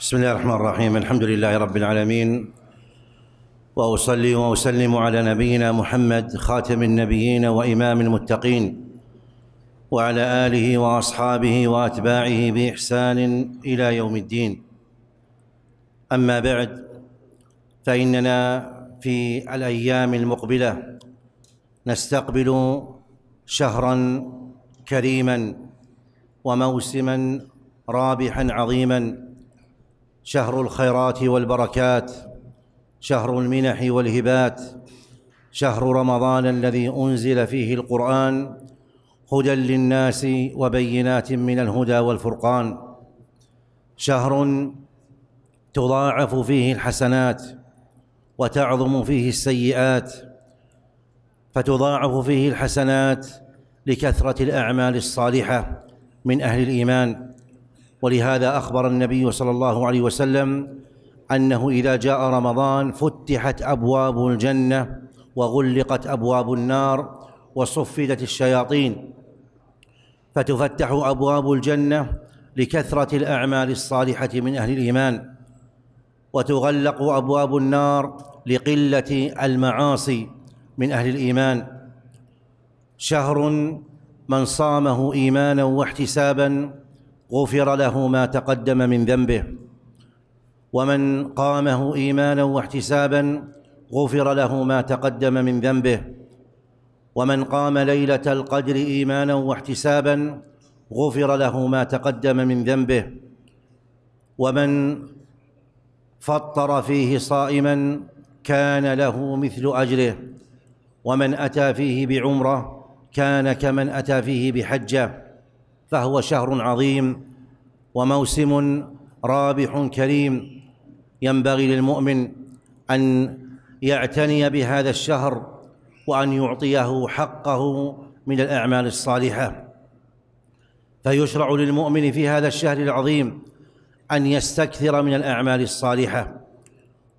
بسم الله الرحمن الرحيم الحمد لله رب العالمين واصلي واسلم على نبينا محمد خاتم النبيين وامام المتقين وعلى اله واصحابه واتباعه باحسان الى يوم الدين اما بعد فاننا في الايام المقبله نستقبل شهرا كريما وموسما رابحا عظيما شهر الخيرات والبركات شهر المنح والهبات شهر رمضان الذي انزل فيه القران هدى للناس وبينات من الهدى والفرقان شهر تضاعف فيه الحسنات وتعظم فيه السيئات فتضاعف فيه الحسنات لكثره الاعمال الصالحه من اهل الايمان ولهذا أخبر النبي صلى الله عليه وسلم أنه إذا جاء رمضان فتحت أبواب الجنة وغلقت أبواب النار وصفدت الشياطين فتفتح أبواب الجنة لكثرة الأعمال الصالحة من أهل الإيمان وتغلق أبواب النار لقلة المعاصي من أهل الإيمان شهر من صامه إيمانا واحتسابا غفر له ما تقدم من ذنبه ومن قامه ايمانا واحتسابا غفر له ما تقدم من ذنبه ومن قام ليله القدر ايمانا واحتسابا غفر له ما تقدم من ذنبه ومن فطر فيه صائما كان له مثل اجره ومن اتى فيه بعمره كان كمن اتى فيه بحجه فهو شهر عظيم وموسم رابح كريم ينبغي للمؤمن ان يعتني بهذا الشهر وان يعطيه حقه من الاعمال الصالحه فيشرع للمؤمن في هذا الشهر العظيم ان يستكثر من الاعمال الصالحه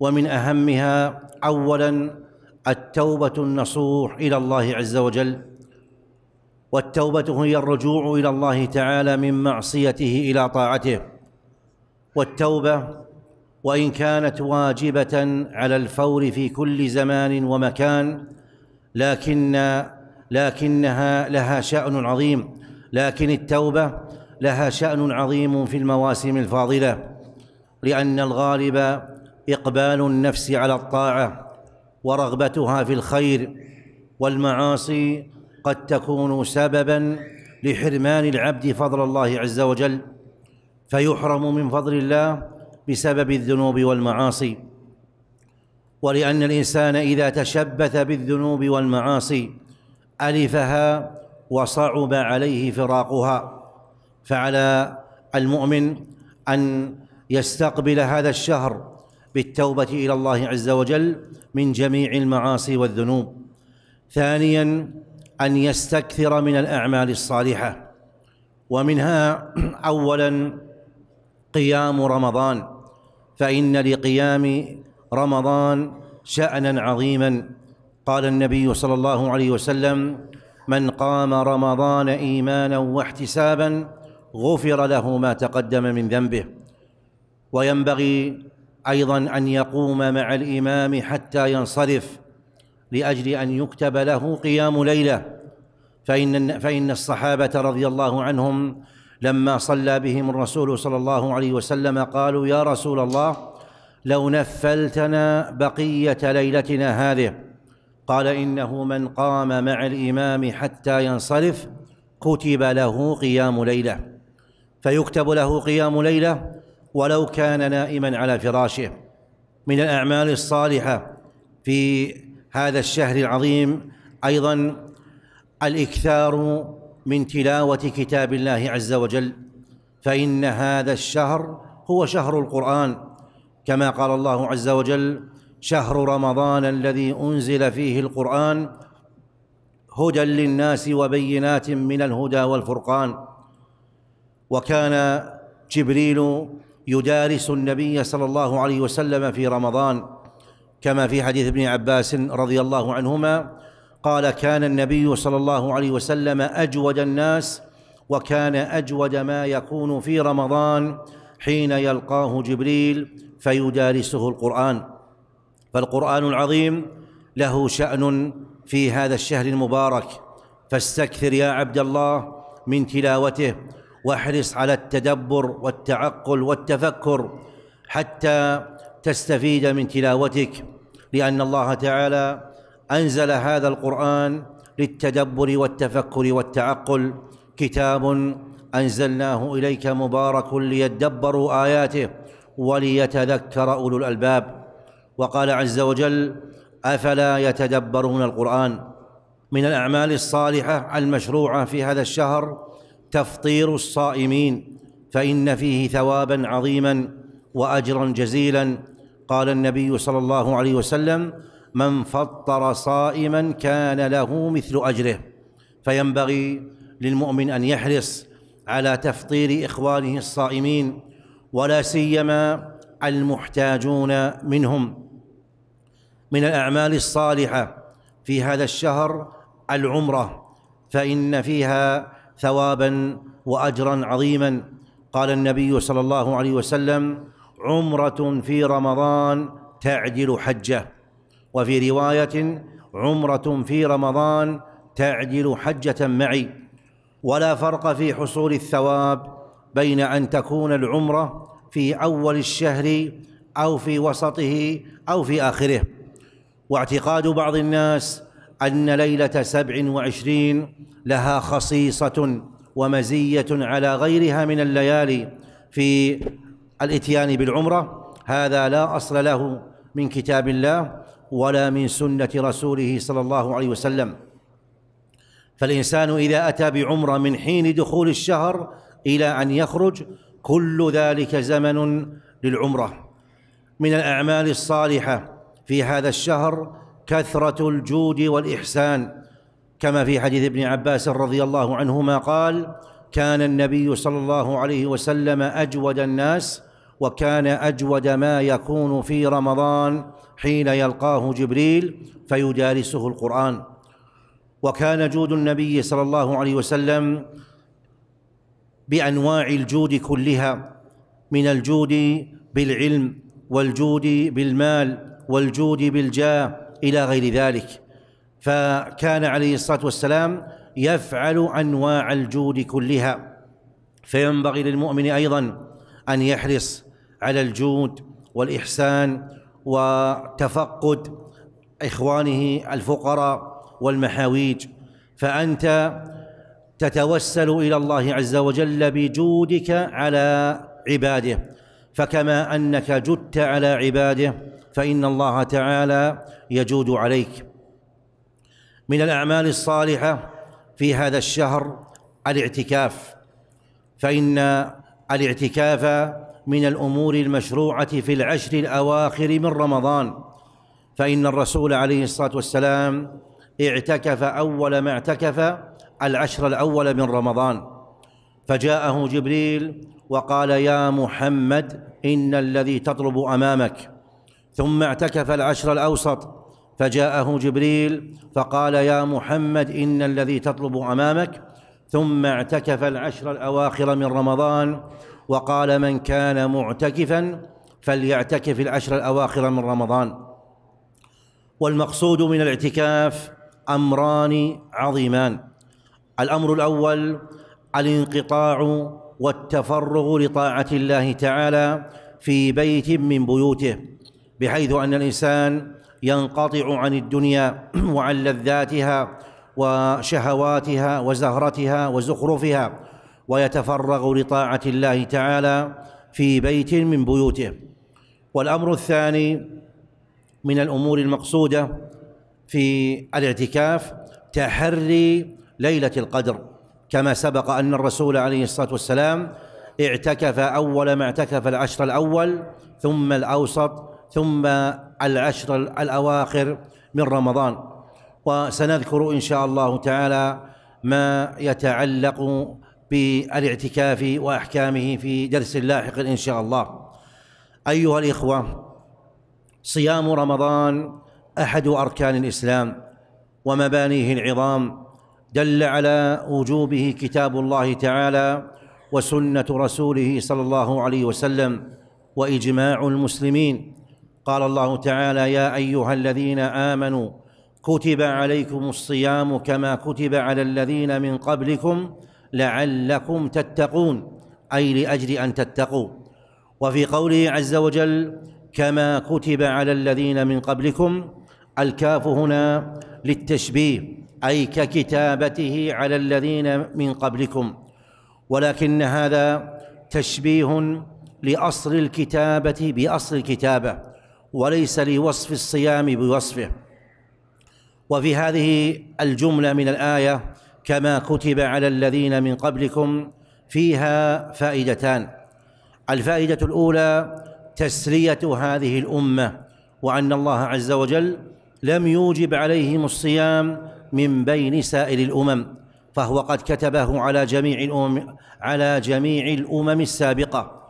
ومن اهمها اولا التوبه النصوح الى الله عز وجل والتوبه هي الرجوع الى الله تعالى من معصيته الى طاعته والتوبه وان كانت واجبه على الفور في كل زمان ومكان لكن لكنها لها شان عظيم لكن التوبه لها شان عظيم في المواسم الفاضله لان الغالب اقبال النفس على الطاعه ورغبتها في الخير والمعاصي قد تكون سببا لحرمان العبد فضل الله عز وجل فيحرم من فضل الله بسبب الذنوب والمعاصي ولان الانسان اذا تشبث بالذنوب والمعاصي الفها وصعب عليه فراقها فعلى المؤمن ان يستقبل هذا الشهر بالتوبه الى الله عز وجل من جميع المعاصي والذنوب ثانيا ان يستكثر من الاعمال الصالحه ومنها اولا قيام رمضان فان لقيام رمضان شانا عظيما قال النبي صلى الله عليه وسلم من قام رمضان ايمانا واحتسابا غفر له ما تقدم من ذنبه وينبغي ايضا ان يقوم مع الامام حتى ينصرف لاجل ان يكتب له قيام ليله فان فان الصحابه رضي الله عنهم لما صلى بهم الرسول صلى الله عليه وسلم قالوا يا رسول الله لو نفلتنا بقيه ليلتنا هذه قال انه من قام مع الامام حتى ينصرف كتب له قيام ليله فيكتب له قيام ليله ولو كان نائما على فراشه من الاعمال الصالحه في هذا الشهر العظيم ايضا الاكثار من تلاوه كتاب الله عز وجل فان هذا الشهر هو شهر القران كما قال الله عز وجل شهر رمضان الذي انزل فيه القران هدى للناس وبينات من الهدى والفرقان وكان جبريل يدارس النبي صلى الله عليه وسلم في رمضان كما في حديث ابن عباس رضي الله عنهما قال كان النبي صلى الله عليه وسلم اجود الناس وكان اجود ما يكون في رمضان حين يلقاه جبريل فيدارسه القران فالقران العظيم له شان في هذا الشهر المبارك فاستكثر يا عبد الله من تلاوته واحرص على التدبر والتعقل والتفكر حتى تستفيد من تلاوتك لأن الله تعالى أنزل هذا القرآن للتدبر والتفكر والتعقل كتاب أنزلناه إليك مبارك ليدبروا آياته وليتذكر أولو الألباب وقال عز وجل أفلا يتدبرون القرآن من الأعمال الصالحة المشروعة في هذا الشهر تفطير الصائمين فإن فيه ثوابا عظيما وأجرا جزيلا قال النبي صلى الله عليه وسلم من فطر صائما كان له مثل اجره فينبغي للمؤمن ان يحرص على تفطير اخوانه الصائمين ولا سيما المحتاجون منهم من الاعمال الصالحه في هذا الشهر العمره فان فيها ثوابا واجرا عظيما قال النبي صلى الله عليه وسلم عمرة في رمضان تعدل حجة وفي رواية عمرة في رمضان تعدل حجة معي ولا فرق في حصول الثواب بين أن تكون العمرة في أول الشهر أو في وسطه أو في آخره واعتقاد بعض الناس أن ليلة سبع وعشرين لها خصيصة ومزية على غيرها من الليالي في الاتيان بالعمره هذا لا اصل له من كتاب الله ولا من سنه رسوله صلى الله عليه وسلم فالانسان اذا اتى بعمره من حين دخول الشهر الى ان يخرج كل ذلك زمن للعمره من الاعمال الصالحه في هذا الشهر كثره الجود والاحسان كما في حديث ابن عباس رضي الله عنهما قال كان النبي صلى الله عليه وسلم اجود الناس وكان اجود ما يكون في رمضان حين يلقاه جبريل فيدارسه القران وكان جود النبي صلى الله عليه وسلم بانواع الجود كلها من الجود بالعلم والجود بالمال والجود بالجاه الى غير ذلك فكان عليه الصلاه والسلام يفعل انواع الجود كلها فينبغي للمؤمن ايضا ان يحرص على الجود والإحسان وتفقد إخوانه الفقراء والمحاويج فأنت تتوسل إلى الله عز وجل بجودك على عباده فكما أنك جدت على عباده فإن الله تعالى يجود عليك من الأعمال الصالحة في هذا الشهر الاعتكاف فإن الاعتكاف من الامور المشروعه في العشر الاواخر من رمضان فان الرسول عليه الصلاه والسلام اعتكف اول ما اعتكف العشر الاول من رمضان فجاءه جبريل وقال يا محمد ان الذي تطلب امامك ثم اعتكف العشر الاوسط فجاءه جبريل فقال يا محمد ان الذي تطلب امامك ثم اعتكف العشر الاواخر من رمضان وقال من كان معتكفا فليعتكف العشر الاواخر من رمضان والمقصود من الاعتكاف امران عظيمان الامر الاول الانقطاع والتفرغ لطاعه الله تعالى في بيت من بيوته بحيث ان الانسان ينقطع عن الدنيا وعن لذاتها وشهواتها وزهرتها وزخرفها ويتفرغ لطاعه الله تعالى في بيت من بيوته والامر الثاني من الامور المقصوده في الاعتكاف تحري ليله القدر كما سبق ان الرسول عليه الصلاه والسلام اعتكف اول ما اعتكف العشر الاول ثم الاوسط ثم العشر الاواخر من رمضان وسنذكر ان شاء الله تعالى ما يتعلق بالاعتكاف واحكامه في درس لاحق ان شاء الله ايها الاخوه صيام رمضان احد اركان الاسلام ومبانيه العظام دل على وجوبه كتاب الله تعالى وسنه رسوله صلى الله عليه وسلم واجماع المسلمين قال الله تعالى يا ايها الذين امنوا كتب عليكم الصيام كما كتب على الذين من قبلكم لعلكم تتقون اي لاجل ان تتقوا وفي قوله عز وجل كما كتب على الذين من قبلكم الكاف هنا للتشبيه اي ككتابته على الذين من قبلكم ولكن هذا تشبيه لاصل الكتابه باصل الكتابه وليس لوصف الصيام بوصفه وفي هذه الجمله من الايه كما كتب على الذين من قبلكم فيها فائدتان الفائده الاولى تسليه هذه الامه وان الله عز وجل لم يوجب عليهم الصيام من بين سائر الامم فهو قد كتبه على جميع الامم على جميع الامم السابقه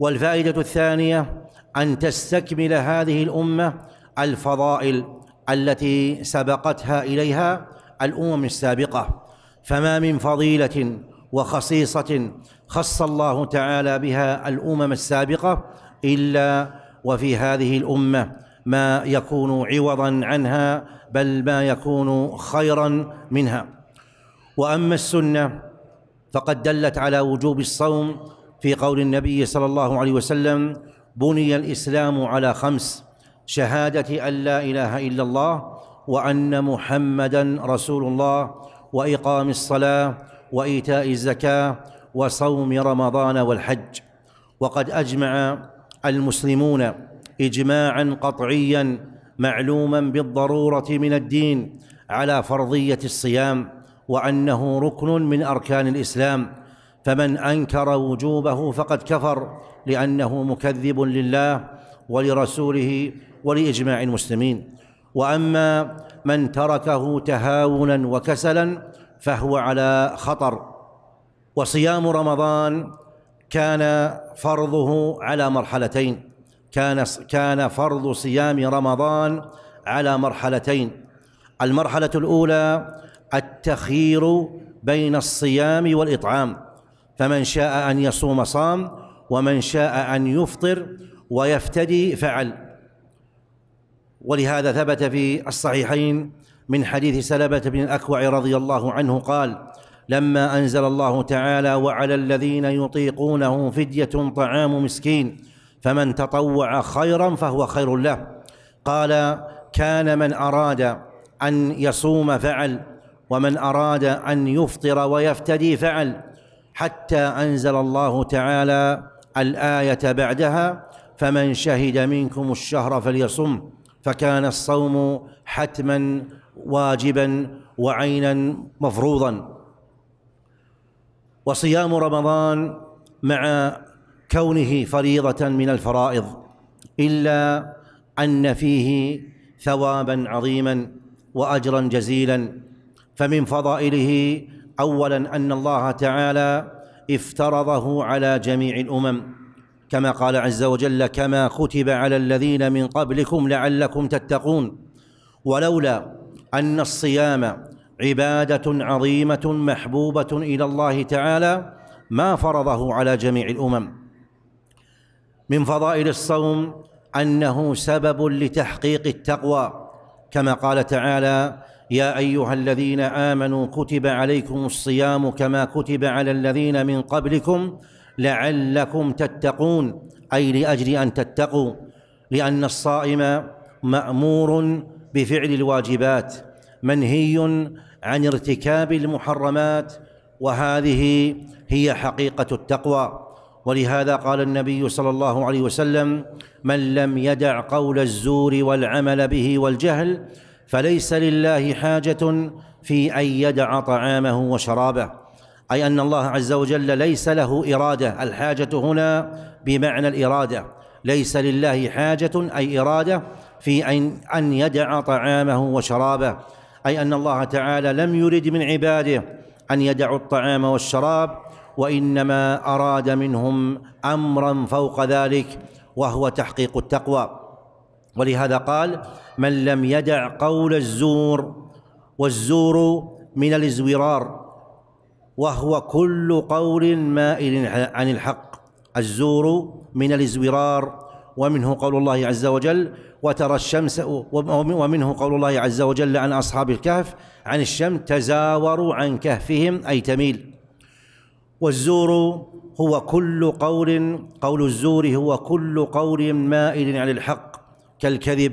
والفائده الثانيه ان تستكمل هذه الامه الفضائل التي سبقتها اليها الامم السابقه فما من فضيله وخصيصه خص الله تعالى بها الامم السابقه الا وفي هذه الامه ما يكون عوضا عنها بل ما يكون خيرا منها واما السنه فقد دلت على وجوب الصوم في قول النبي صلى الله عليه وسلم بني الاسلام على خمس شهاده ان لا اله الا الله وان محمدا رسول الله واقام الصلاه وايتاء الزكاه وصوم رمضان والحج وقد اجمع المسلمون اجماعا قطعيا معلوما بالضروره من الدين على فرضيه الصيام وانه ركن من اركان الاسلام فمن انكر وجوبه فقد كفر لانه مكذب لله ولرسوله ولاجماع المسلمين واما من تركه تهاونا وكسلا فهو على خطر وصيام رمضان كان فرضه على مرحلتين كان كان فرض صيام رمضان على مرحلتين المرحله الاولى التخيير بين الصيام والاطعام فمن شاء ان يصوم صام ومن شاء ان يفطر ويفتدي فعل ولهذا ثبت في الصحيحين من حديث سلبة بن الأكوع رضي الله عنه قال لما أنزل الله تعالى وعلى الذين يطيقونه فدية طعام مسكين فمن تطوع خيرا فهو خير له قال كان من أراد أن يصوم فعل ومن أراد أن يفطر ويفتدي فعل حتى أنزل الله تعالى الآية بعدها فمن شهد منكم الشهر فليصم فكان الصوم حتما واجبا وعينا مفروضا وصيام رمضان مع كونه فريضه من الفرائض الا ان فيه ثوابا عظيما واجرا جزيلا فمن فضائله اولا ان الله تعالى افترضه على جميع الامم كما قال عز وجل كما كتب على الذين من قبلكم لعلكم تتقون ولولا ان الصيام عباده عظيمه محبوبه الى الله تعالى ما فرضه على جميع الامم من فضائل الصوم انه سبب لتحقيق التقوى كما قال تعالى يا ايها الذين امنوا كتب عليكم الصيام كما كتب على الذين من قبلكم لعلكم تتقون اي لاجل ان تتقوا لان الصائم مامور بفعل الواجبات منهي عن ارتكاب المحرمات وهذه هي حقيقه التقوى ولهذا قال النبي صلى الله عليه وسلم من لم يدع قول الزور والعمل به والجهل فليس لله حاجه في ان يدع طعامه وشرابه أي أن الله عز وجل ليس له إرادة الحاجة هنا بمعنى الإرادة ليس لله حاجة أي إرادة في أن أن يدع طعامه وشرابه أي أن الله تعالى لم يرد من عباده أن يدعوا الطعام والشراب وإنما أراد منهم أمرا فوق ذلك وهو تحقيق التقوى ولهذا قال من لم يدع قول الزور والزور من الازورار وهو كل قول مائل عن الحق الزور من الازورار ومنه قول الله عز وجل وترى الشمس ومنه قول الله عز وجل عن أصحاب الكهف عن الشمس تزاوروا عن كهفهم أي تميل والزور هو كل قول قول الزور هو كل قول مائل عن الحق كالكذب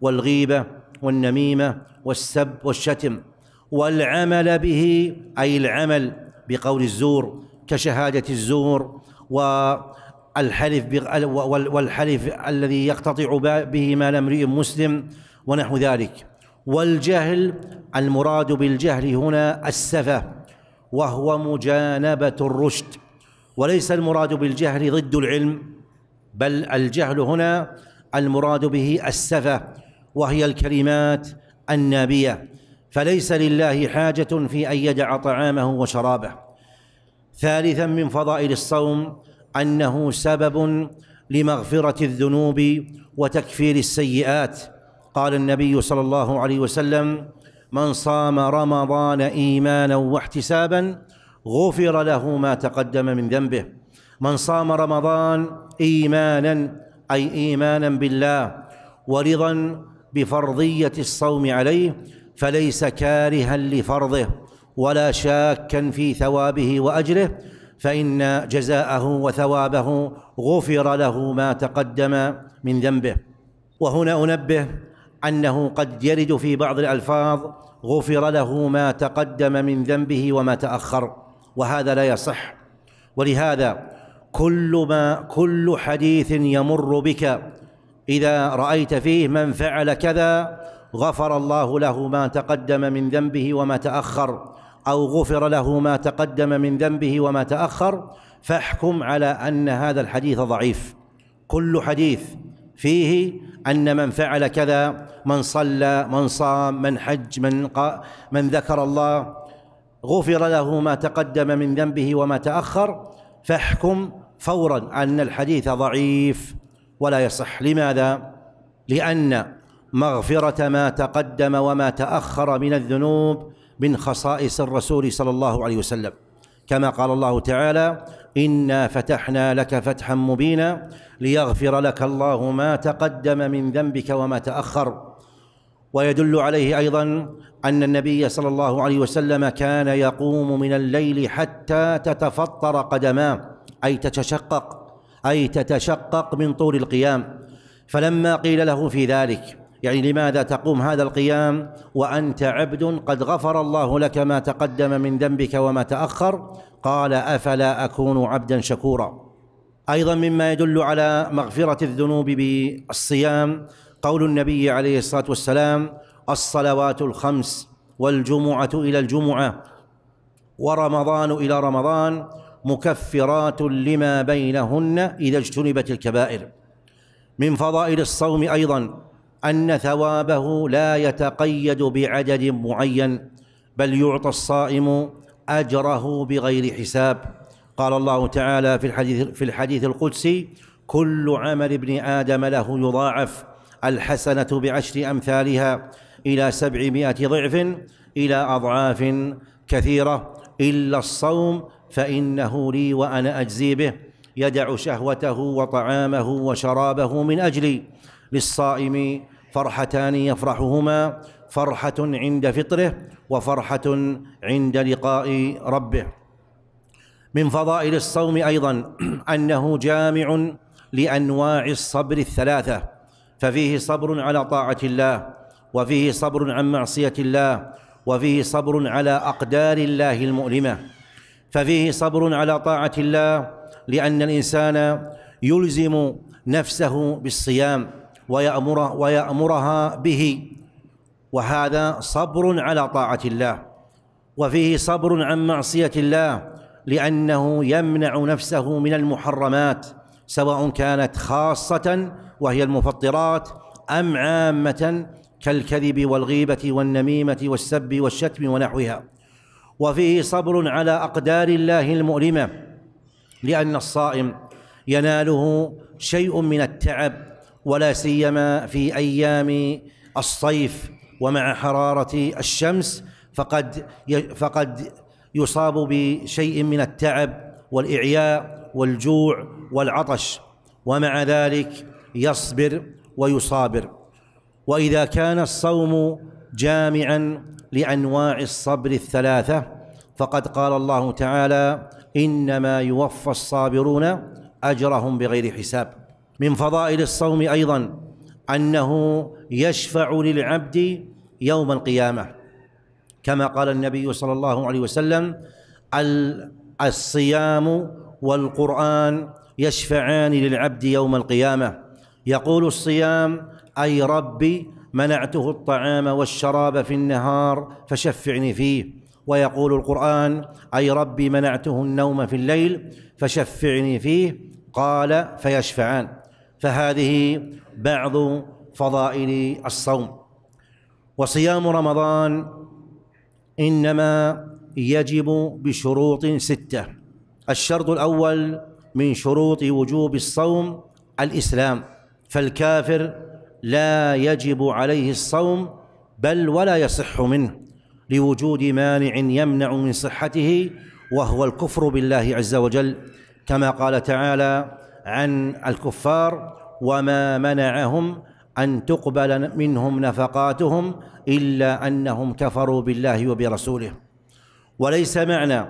والغيبة والنميمة والسب والشتم والعمل به أي العمل بقول الزور كشهادة الزور والحلف والحلف الذي يقتطع به مال امرئ مسلم ونحو ذلك والجهل المراد بالجهل هنا السفة وهو مجانبة الرشد وليس المراد بالجهل ضد العلم بل الجهل هنا المراد به السفة وهي الكلمات النابية فليس لله حاجة في أن يدع طعامه وشرابه ثالثا من فضائل الصوم أنه سبب لمغفرة الذنوب وتكفير السيئات قال النبي صلى الله عليه وسلم من صام رمضان إيمانا واحتسابا غفر له ما تقدم من ذنبه من صام رمضان إيمانا أي إيمانا بالله ورضا بفرضية الصوم عليه فليس كارها لفرضه ولا شاكا في ثوابه واجره فان جزاءه وثوابه غفر له ما تقدم من ذنبه وهنا انبه انه قد يرد في بعض الالفاظ غفر له ما تقدم من ذنبه وما تاخر وهذا لا يصح ولهذا كل ما كل حديث يمر بك اذا رايت فيه من فعل كذا غفر الله له ما تقدم من ذنبه وما تاخر او غفر له ما تقدم من ذنبه وما تاخر فاحكم على ان هذا الحديث ضعيف كل حديث فيه ان من فعل كذا من صلى من صام من حج من من ذكر الله غفر له ما تقدم من ذنبه وما تاخر فاحكم فورا ان الحديث ضعيف ولا يصح لماذا لان مغفرة ما تقدم وما تأخر من الذنوب من خصائص الرسول صلى الله عليه وسلم كما قال الله تعالى إنا فتحنا لك فتحا مبينا ليغفر لك الله ما تقدم من ذنبك وما تأخر ويدل عليه أيضا أن النبي صلى الله عليه وسلم كان يقوم من الليل حتى تتفطر قدماه أي تتشقق أي تتشقق من طول القيام فلما قيل له في ذلك يعني لماذا تقوم هذا القيام وأنت عبد قد غفر الله لك ما تقدم من ذنبك وما تأخر قال أفلا أكون عبدا شكورا أيضا مما يدل على مغفرة الذنوب بالصيام قول النبي عليه الصلاة والسلام الصلوات الخمس والجمعة إلى الجمعة ورمضان إلى رمضان مكفرات لما بينهن إذا اجتنبت الكبائر من فضائل الصوم أيضا ان ثوابه لا يتقيد بعدد معين بل يعطى الصائم اجره بغير حساب قال الله تعالى في الحديث في الحديث القدسي كل عمل ابن ادم له يضاعف الحسنه بعشر امثالها الى سبعمائه ضعف الى اضعاف كثيره الا الصوم فانه لي وانا اجزي به يدع شهوته وطعامه وشرابه من اجلي للصائم فرحتان يفرحهما فرحة عند فطره وفرحة عند لقاء ربه من فضائل الصوم أيضا أنه جامع لأنواع الصبر الثلاثة ففيه صبر على طاعة الله وفيه صبر عن معصية الله وفيه صبر على أقدار الله المؤلمة ففيه صبر على طاعة الله لأن الإنسان يلزم نفسه بالصيام ويأمر ويأمرها به وهذا صبر على طاعة الله وفيه صبر عن معصية الله لأنه يمنع نفسه من المحرمات سواء كانت خاصة وهي المفطرات أم عامة كالكذب والغيبة والنميمة والسب والشتم ونحوها وفيه صبر على أقدار الله المؤلمة لأن الصائم يناله شيء من التعب ولا سيما في ايام الصيف ومع حراره الشمس فقد فقد يصاب بشيء من التعب والاعياء والجوع والعطش ومع ذلك يصبر ويصابر واذا كان الصوم جامعا لانواع الصبر الثلاثه فقد قال الله تعالى انما يوفى الصابرون اجرهم بغير حساب من فضائل الصوم ايضا انه يشفع للعبد يوم القيامه كما قال النبي صلى الله عليه وسلم الصيام والقران يشفعان للعبد يوم القيامه يقول الصيام اي ربي منعته الطعام والشراب في النهار فشفعني فيه ويقول القرآن أي ربي منعته النوم في الليل فشفعني فيه قال فيشفعان فهذه بعض فضائل الصوم وصيام رمضان انما يجب بشروط سته الشرط الاول من شروط وجوب الصوم الاسلام فالكافر لا يجب عليه الصوم بل ولا يصح منه لوجود مانع يمنع من صحته وهو الكفر بالله عز وجل كما قال تعالى عن الكفار وما منعهم أن تقبل منهم نفقاتهم إلا أنهم كفروا بالله وبرسوله وليس معنى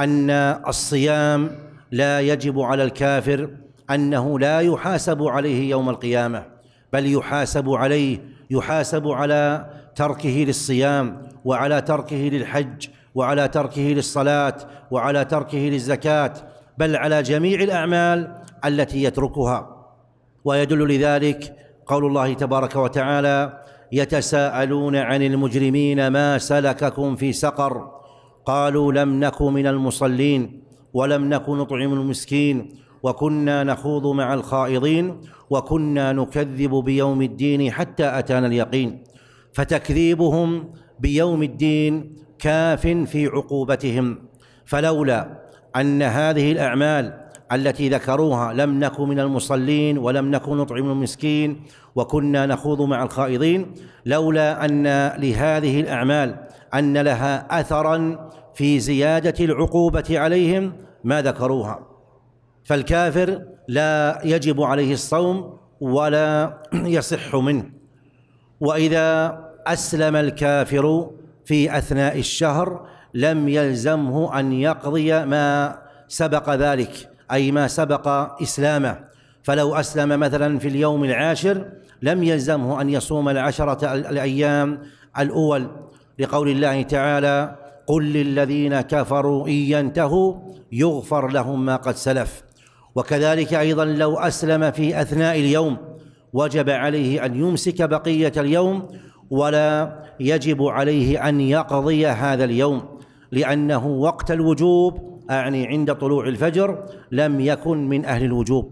أن الصيام لا يجب على الكافر أنه لا يحاسب عليه يوم القيامة بل يحاسب عليه يحاسب على تركه للصيام وعلى تركه للحج وعلى تركه للصلاة وعلى تركه للزكاة بل على جميع الأعمال التي يتركها ويدل لذلك قول الله تبارك وتعالى يتساءلون عن المجرمين ما سلككم في سقر قالوا لم نك من المصلين ولم نك نطعم المسكين وكنا نخوض مع الخائضين وكنا نكذب بيوم الدين حتى اتانا اليقين فتكذيبهم بيوم الدين كاف في عقوبتهم فلولا ان هذه الاعمال التي ذكروها لم نكن من المصلين ولم نكن نطعم المسكين وكنا نخوض مع الخائضين لولا ان لهذه الاعمال ان لها اثرا في زياده العقوبه عليهم ما ذكروها فالكافر لا يجب عليه الصوم ولا يصح منه واذا اسلم الكافر في اثناء الشهر لم يلزمه ان يقضي ما سبق ذلك أي ما سبق إسلامه فلو أسلم مثلا في اليوم العاشر لم يلزمه أن يصوم العشرة الأيام الأول لقول الله تعالى قل للذين كفروا إن ينتهوا يغفر لهم ما قد سلف وكذلك أيضا لو أسلم في أثناء اليوم وجب عليه أن يمسك بقية اليوم ولا يجب عليه أن يقضي هذا اليوم لأنه وقت الوجوب أعني عند طلوع الفجر لم يكن من أهل الوجوب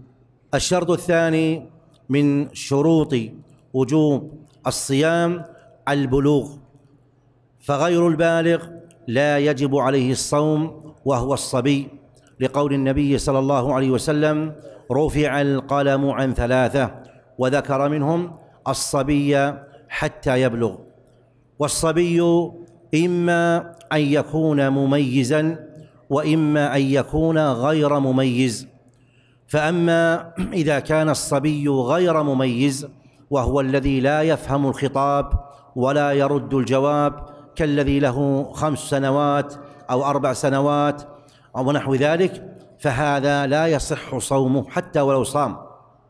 الشرط الثاني من شروط وجوب الصيام البلوغ فغير البالغ لا يجب عليه الصوم وهو الصبي لقول النبي صلى الله عليه وسلم رفع القلم عن ثلاثة وذكر منهم الصبي حتى يبلغ والصبي إما أن يكون مميزا واما ان يكون غير مميز فاما اذا كان الصبي غير مميز وهو الذي لا يفهم الخطاب ولا يرد الجواب كالذي له خمس سنوات او اربع سنوات او نحو ذلك فهذا لا يصح صومه حتى ولو صام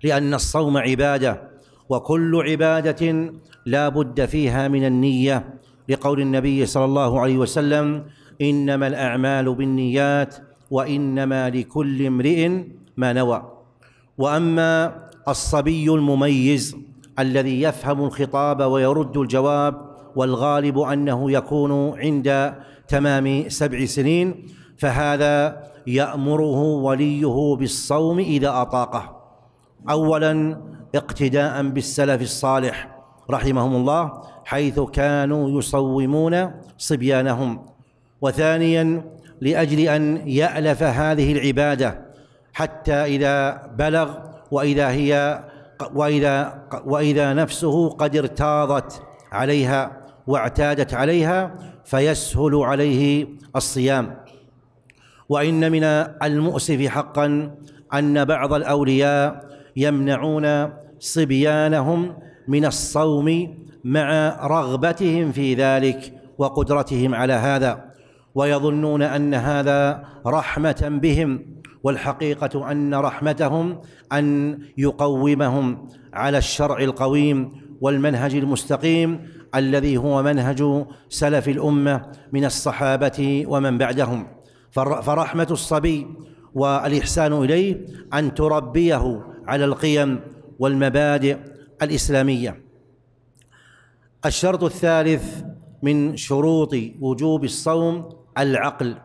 لان الصوم عباده وكل عباده لا بد فيها من النيه لقول النبي صلى الله عليه وسلم انما الاعمال بالنيات وانما لكل امرئ ما نوى واما الصبي المميز الذي يفهم الخطاب ويرد الجواب والغالب انه يكون عند تمام سبع سنين فهذا يامره وليه بالصوم اذا اطاقه اولا اقتداء بالسلف الصالح رحمهم الله حيث كانوا يصومون صبيانهم وثانيا لاجل ان يالف هذه العباده حتى اذا بلغ واذا هي واذا واذا نفسه قد ارتاضت عليها واعتادت عليها فيسهل عليه الصيام وان من المؤسف حقا ان بعض الاولياء يمنعون صبيانهم من الصوم مع رغبتهم في ذلك وقدرتهم على هذا ويظنون ان هذا رحمه بهم والحقيقه ان رحمتهم ان يقومهم على الشرع القويم والمنهج المستقيم الذي هو منهج سلف الامه من الصحابه ومن بعدهم فرحمه الصبي والاحسان اليه ان تربيه على القيم والمبادئ الاسلاميه الشرط الثالث من شروط وجوب الصوم العقل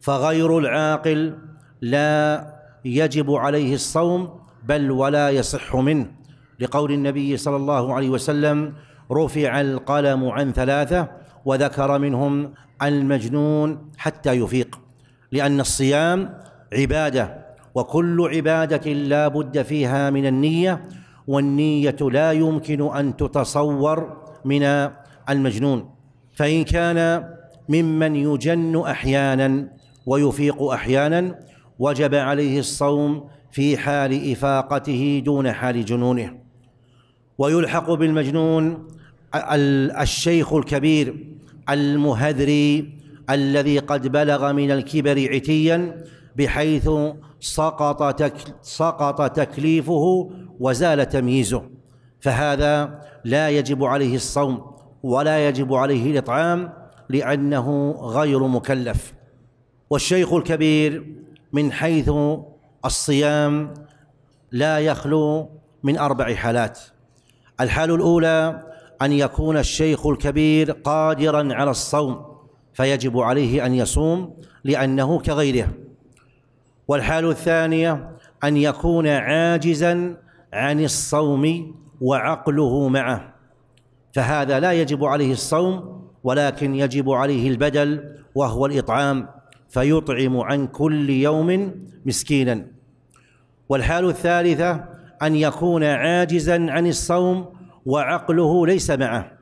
فغير العاقل لا يجب عليه الصوم بل ولا يصح منه لقول النبي صلى الله عليه وسلم رفع القلم عن ثلاثة وذكر منهم المجنون حتى يفيق لأن الصيام عبادة وكل عبادة لا بد فيها من النية والنية لا يمكن أن تتصور من المجنون فإن كان ممن يجن احيانا ويفيق احيانا وجب عليه الصوم في حال افاقته دون حال جنونه ويلحق بالمجنون الشيخ الكبير المهذري الذي قد بلغ من الكبر عتيا بحيث سقط سقط تكليفه وزال تمييزه فهذا لا يجب عليه الصوم ولا يجب عليه الاطعام لأنه غير مكلف والشيخ الكبير من حيث الصيام لا يخلو من أربع حالات الحال الأولى أن يكون الشيخ الكبير قادرا على الصوم فيجب عليه أن يصوم لأنه كغيره والحال الثانية أن يكون عاجزا عن الصوم وعقله معه فهذا لا يجب عليه الصوم ولكن يجب عليه البدل وهو الإطعام فيطعم عن كل يوم مسكينا والحال الثالثة أن يكون عاجزا عن الصوم وعقله ليس معه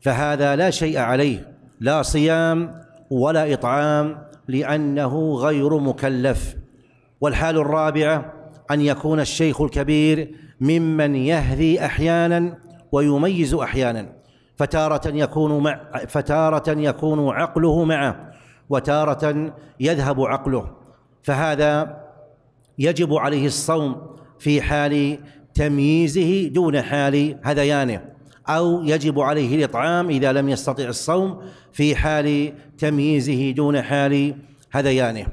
فهذا لا شيء عليه لا صيام ولا إطعام لأنه غير مكلف والحال الرابعة أن يكون الشيخ الكبير ممن يهذي أحيانا ويميز أحيانا فتارة يكون مع فتارة يكون عقله معه وتارة يذهب عقله فهذا يجب عليه الصوم في حال تمييزه دون حال هذيانه أو يجب عليه الإطعام إذا لم يستطع الصوم في حال تمييزه دون حال هذيانه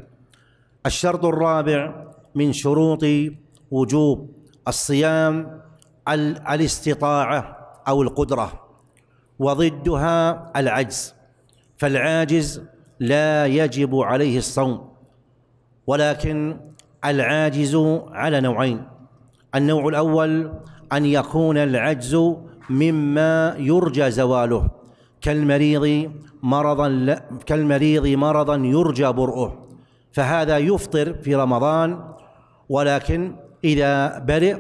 الشرط الرابع من شروط وجوب الصيام الاستطاعة أو القدرة وضدها العجز فالعاجز لا يجب عليه الصوم ولكن العاجز على نوعين النوع الاول ان يكون العجز مما يرجى زواله كالمريض مرضا كالمريض مرضا يرجى برؤه فهذا يفطر في رمضان ولكن اذا برئ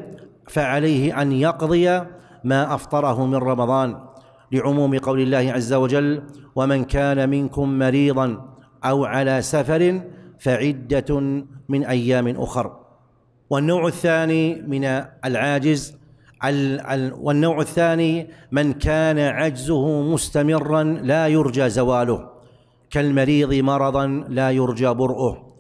فعليه ان يقضي ما افطره من رمضان لعموم قول الله عز وجل ومن كان منكم مريضا او على سفر فعده من ايام اخر والنوع الثاني من العاجز والنوع الثاني من كان عجزه مستمرا لا يرجى زواله كالمريض مرضا لا يرجى برؤه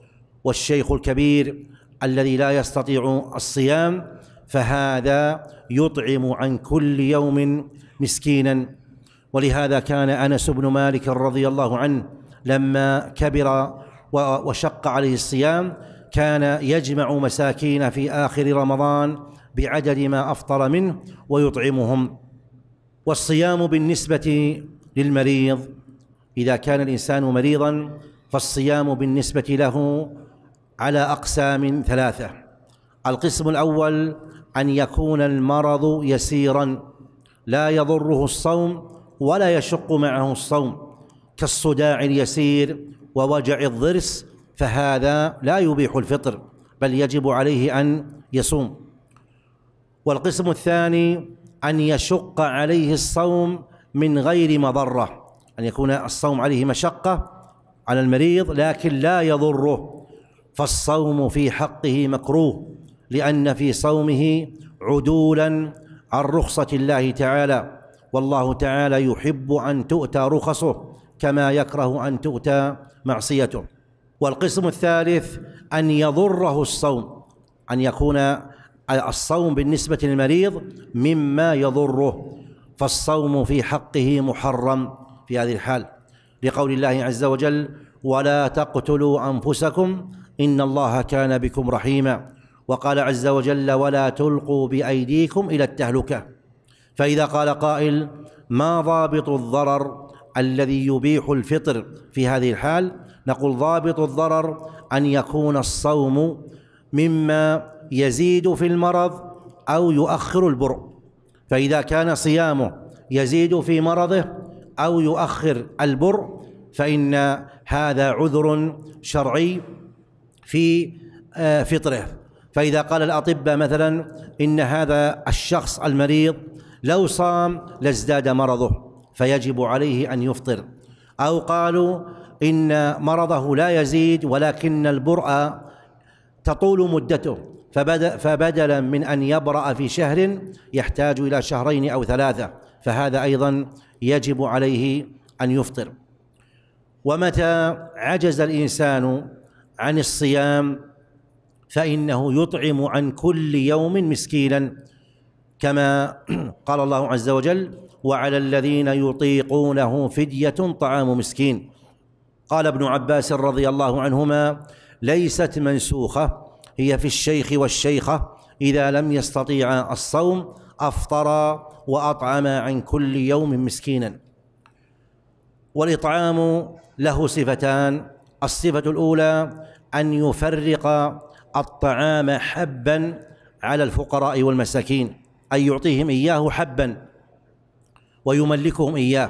والشيخ الكبير الذي لا يستطيع الصيام فهذا يطعم عن كل يوم مسكينا ولهذا كان انس بن مالك رضي الله عنه لما كبر وشق عليه الصيام كان يجمع مساكين في اخر رمضان بعدد ما افطر منه ويطعمهم والصيام بالنسبه للمريض اذا كان الانسان مريضا فالصيام بالنسبه له على اقسام ثلاثه القسم الاول ان يكون المرض يسيرا لا يضره الصوم ولا يشق معه الصوم كالصداع اليسير ووجع الضرس فهذا لا يبيح الفطر بل يجب عليه ان يصوم والقسم الثاني ان يشق عليه الصوم من غير مضره ان يكون الصوم عليه مشقه على المريض لكن لا يضره فالصوم في حقه مكروه لان في صومه عدولا عن رخصه الله تعالى والله تعالى يحب أن تؤتى رخصه كما يكره أن تؤتى معصيته والقسم الثالث أن يضره الصوم أن يكون الصوم بالنسبة للمريض مما يضره فالصوم في حقه محرم في هذه الحال لقول الله عز وجل ولا تقتلوا أنفسكم إن الله كان بكم رحيما وقال عز وجل ولا تلقوا بأيديكم إلى التهلكة فإذا قال قائل ما ضابط الضرر الذي يبيح الفطر في هذه الحال نقول ضابط الضرر أن يكون الصوم مما يزيد في المرض أو يؤخر البرء فإذا كان صيامه يزيد في مرضه أو يؤخر البرء فإن هذا عذر شرعي في آه، فطره فإذا قال الأطباء مثلا إن هذا الشخص المريض لو صام لازداد مرضه فيجب عليه ان يفطر او قالوا ان مرضه لا يزيد ولكن البرء تطول مدته فبدلا من ان يبرا في شهر يحتاج الى شهرين او ثلاثه فهذا ايضا يجب عليه ان يفطر ومتى عجز الانسان عن الصيام فانه يطعم عن كل يوم مسكينا كما قال الله عز وجل وعلى الذين يطيقونه فدية طعام مسكين قال ابن عباس رضي الله عنهما ليست منسوخة هي في الشيخ والشيخة إذا لم يستطيع الصوم أفطر وأطعم عن كل يوم مسكينا والإطعام له صفتان الصفة الأولى أن يفرق الطعام حبا على الفقراء والمساكين أن يعطيهم إياه حبا ويملكهم إياه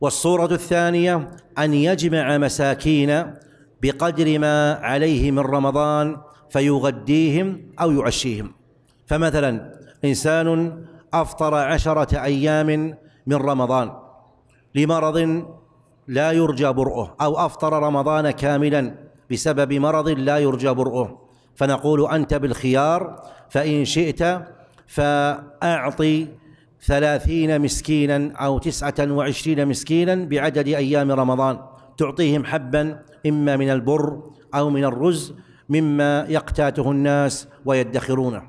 والصورة الثانية أن يجمع مساكين بقدر ما عليه من رمضان فيغديهم أو يعشيهم فمثلا إنسان أفطر عشرة أيام من رمضان لمرض لا يرجى برؤه أو أفطر رمضان كاملا بسبب مرض لا يرجى برؤه فنقول أنت بالخيار فإن شئت فأعطي ثلاثين مسكينا أو تسعة وعشرين مسكينا بعدد أيام رمضان تعطيهم حبا إما من البر أو من الرز مما يقتاته الناس ويدخرونه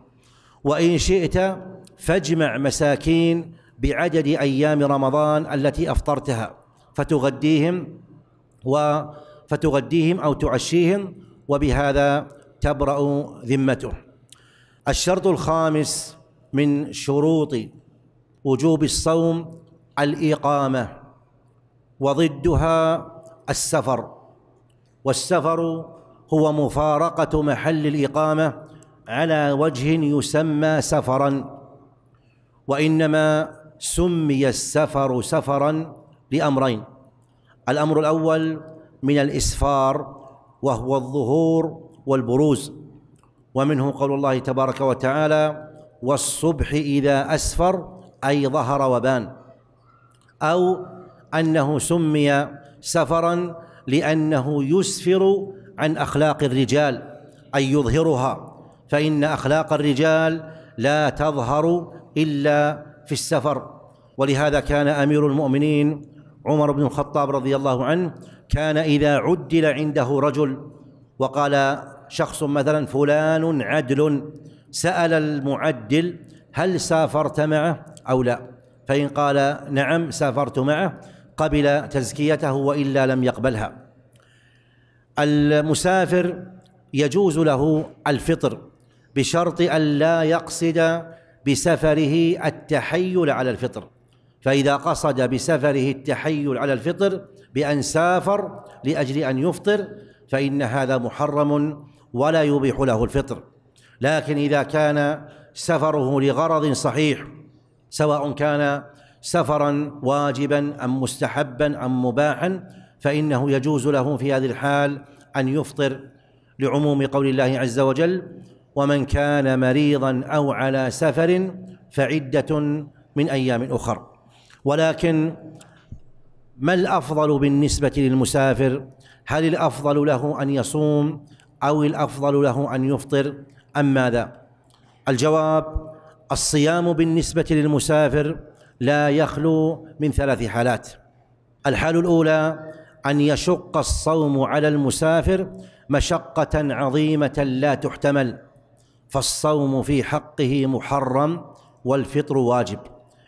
وإن شئت فاجمع مساكين بعدد أيام رمضان التي أفطرتها فتغديهم و فتغديهم أو تعشيهم وبهذا تبرأ ذمته الشرط الخامس من شروط وجوب الصوم الاقامه وضدها السفر والسفر هو مفارقه محل الاقامه على وجه يسمى سفرا وانما سمي السفر سفرا لامرين الامر الاول من الاسفار وهو الظهور والبروز ومنه قول الله تبارك وتعالى والصبح إذا أسفر أي ظهر وبان أو أنه سمي سفرا لأنه يسفر عن أخلاق الرجال أي يظهرها فإن أخلاق الرجال لا تظهر إلا في السفر ولهذا كان أمير المؤمنين عمر بن الخطاب رضي الله عنه كان إذا عدل عنده رجل وقال شخص مثلا فلان عدل سأل المعدل هل سافرت معه أو لا فإن قال نعم سافرت معه قبل تزكيته وإلا لم يقبلها المسافر يجوز له الفطر بشرط أن لا يقصد بسفره التحيل على الفطر فإذا قصد بسفره التحيل على الفطر بأن سافر لأجل أن يفطر فإن هذا محرم ولا يبيح له الفطر لكن إذا كان سفره لغرض صحيح سواء كان سفرا واجبا أم مستحبا أم مباحا فإنه يجوز له في هذه الحال أن يفطر لعموم قول الله عز وجل ومن كان مريضا أو على سفر فعدة من أيام أخر ولكن ما الافضل بالنسبه للمسافر هل الافضل له ان يصوم او الافضل له ان يفطر أم ماذا؟ الجواب الصيام بالنسبة للمسافر لا يخلو من ثلاث حالات الحال الأولى أن يشق الصوم على المسافر مشقة عظيمة لا تحتمل فالصوم في حقه محرم والفطر واجب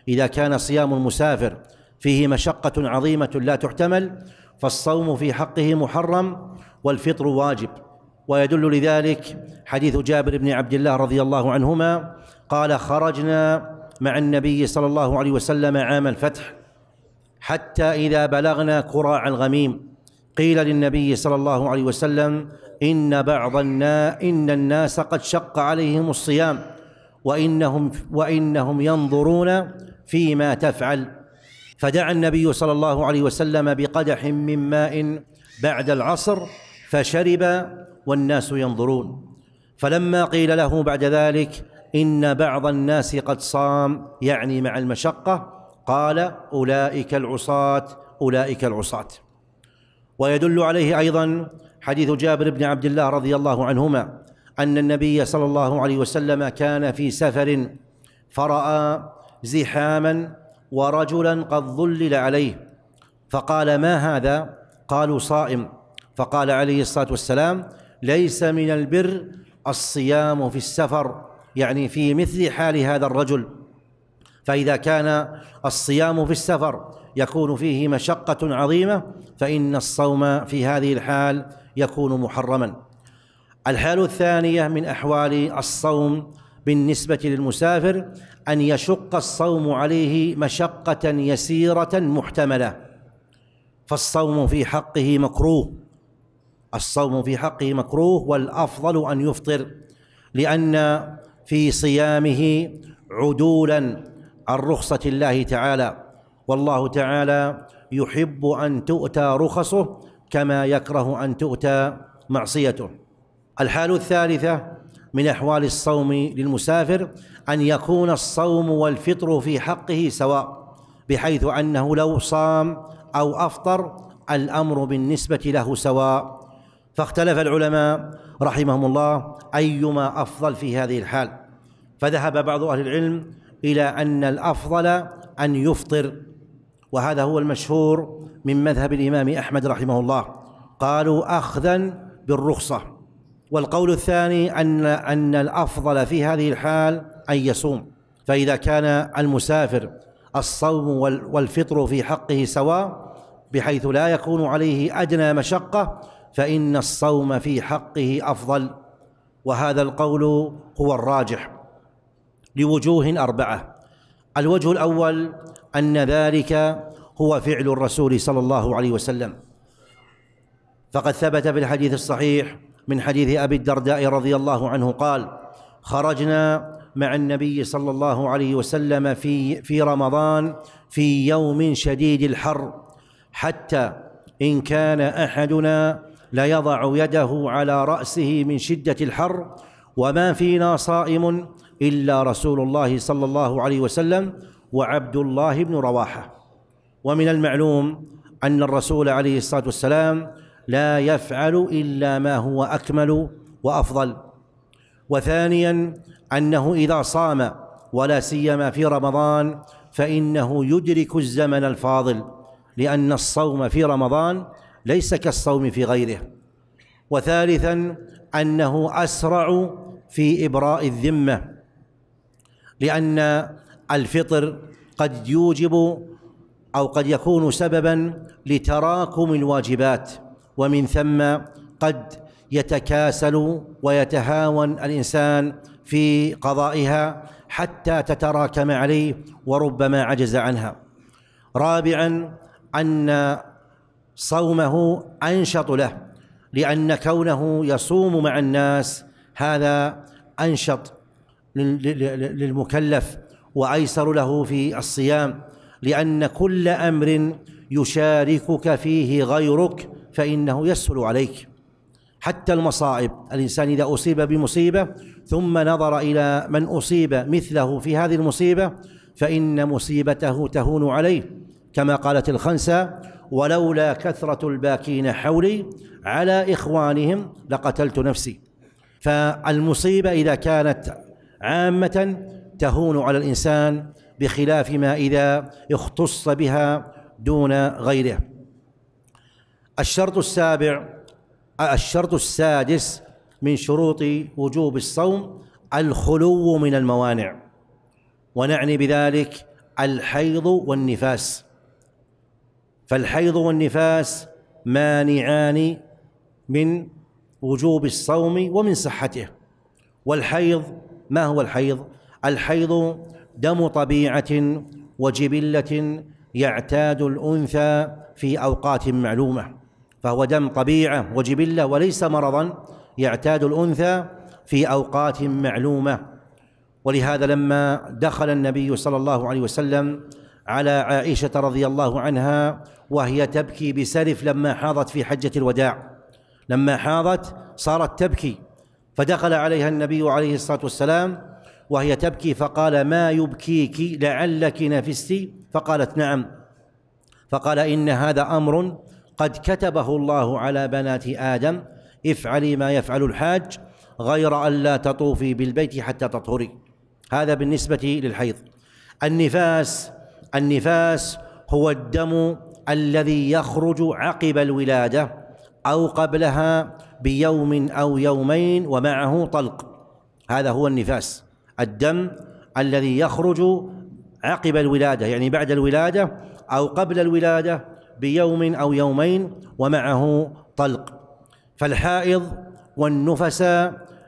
إذا كان صيام المسافر فيه مشقة عظيمة لا تحتمل فالصوم في حقه محرم والفطر واجب ويدل لذلك حديث جابر بن عبد الله رضي الله عنهما قال خرجنا مع النبي صلى الله عليه وسلم عام الفتح حتى إذا بلغنا كراع الغميم قيل للنبي صلى الله عليه وسلم إن بعض الناس إن الناس قد شق عليهم الصيام وإنهم وإنهم ينظرون فيما تفعل فدعا النبي صلى الله عليه وسلم بقدح من ماء بعد العصر فشرب والناس ينظرون فلما قيل له بعد ذلك ان بعض الناس قد صام يعني مع المشقه قال اولئك العصاه اولئك العصاه ويدل عليه ايضا حديث جابر بن عبد الله رضي الله عنهما ان النبي صلى الله عليه وسلم كان في سفر فراى زحاما ورجلا قد ظلل عليه فقال ما هذا قالوا صائم فقال عليه الصلاه والسلام ليس من البر الصيام في السفر يعني في مثل حال هذا الرجل فإذا كان الصيام في السفر يكون فيه مشقة عظيمة فإن الصوم في هذه الحال يكون محرما الحال الثانية من أحوال الصوم بالنسبة للمسافر أن يشق الصوم عليه مشقة يسيرة محتملة فالصوم في حقه مكروه الصوم في حقه مكروه والافضل ان يفطر لان في صيامه عدولا عن رخصه الله تعالى والله تعالى يحب ان تؤتى رخصه كما يكره ان تؤتى معصيته الحال الثالثه من احوال الصوم للمسافر ان يكون الصوم والفطر في حقه سواء بحيث انه لو صام او افطر الامر بالنسبه له سواء فاختلف العلماء رحمهم الله أيما أفضل في هذه الحال فذهب بعض أهل العلم إلى أن الأفضل أن يفطر وهذا هو المشهور من مذهب الإمام أحمد رحمه الله قالوا أخذا بالرخصة والقول الثاني أن أن الأفضل في هذه الحال أن يصوم فإذا كان المسافر الصوم والفطر في حقه سواء بحيث لا يكون عليه أدنى مشقة فإن الصوم في حقه أفضل وهذا القول هو الراجح لوجوه أربعة الوجه الأول أن ذلك هو فعل الرسول صلى الله عليه وسلم فقد ثبت في الحديث الصحيح من حديث أبي الدرداء رضي الله عنه قال خرجنا مع النبي صلى الله عليه وسلم في في رمضان في يوم شديد الحر حتى إن كان أحدنا ليضع يده على رأسه من شدة الحر وما فينا صائم إلا رسول الله صلى الله عليه وسلم وعبد الله بن رواحة ومن المعلوم أن الرسول عليه الصلاة والسلام لا يفعل إلا ما هو أكمل وأفضل وثانيا أنه إذا صام ولا سيما في رمضان فإنه يدرك الزمن الفاضل لأن الصوم في رمضان ليس كالصوم في غيره وثالثا انه اسرع في ابراء الذمه لان الفطر قد يوجب او قد يكون سببا لتراكم الواجبات ومن ثم قد يتكاسل ويتهاون الانسان في قضائها حتى تتراكم عليه وربما عجز عنها رابعا ان صومه انشط له لان كونه يصوم مع الناس هذا انشط للمكلف وايسر له في الصيام لان كل امر يشاركك فيه غيرك فانه يسهل عليك حتى المصائب الانسان اذا اصيب بمصيبه ثم نظر الى من اصيب مثله في هذه المصيبه فان مصيبته تهون عليه كما قالت الخنسة ولولا كثرة الباكين حولي على إخوانهم لقتلت نفسي فالمصيبة إذا كانت عامة تهون على الإنسان بخلاف ما إذا اختص بها دون غيره الشرط السابع الشرط السادس من شروط وجوب الصوم الخلو من الموانع ونعني بذلك الحيض والنفاس فالحيض والنفاس مانعان من وجوب الصوم ومن صحته والحيض ما هو الحيض الحيض دم طبيعه وجبله يعتاد الانثى في اوقات معلومه فهو دم طبيعه وجبله وليس مرضا يعتاد الانثى في اوقات معلومه ولهذا لما دخل النبي صلى الله عليه وسلم على عائشه رضي الله عنها وهي تبكي بسلف لما حاضت في حجة الوداع لما حاضت صارت تبكي فدخل عليها النبي عليه الصلاة والسلام وهي تبكي فقال ما يبكيك لعلك نفستي فقالت نعم فقال إن هذا أمر قد كتبه الله على بنات آدم افعلي ما يفعل الحاج غير أن لا تطوفي بالبيت حتى تطهري هذا بالنسبة للحيض النفاس النفاس هو الدم الذي يخرج عقب الولادة أو قبلها بيوم أو يومين ومعه طلق هذا هو النفاس الدم الذي يخرج عقب الولادة يعني بعد الولادة أو قبل الولادة بيوم أو يومين ومعه طلق فالحائض والنفس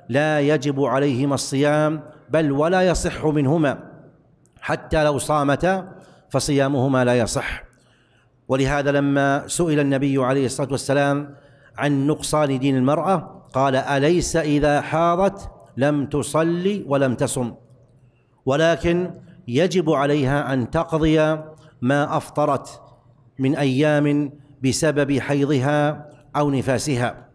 لا يجب عليهما الصيام بل ولا يصح منهما حتى لو صامتا فصيامهما لا يصح ولهذا لما سئل النبي عليه الصلاه والسلام عن نقصان دين المراه قال اليس اذا حاضت لم تصلي ولم تصم ولكن يجب عليها ان تقضي ما افطرت من ايام بسبب حيضها او نفاسها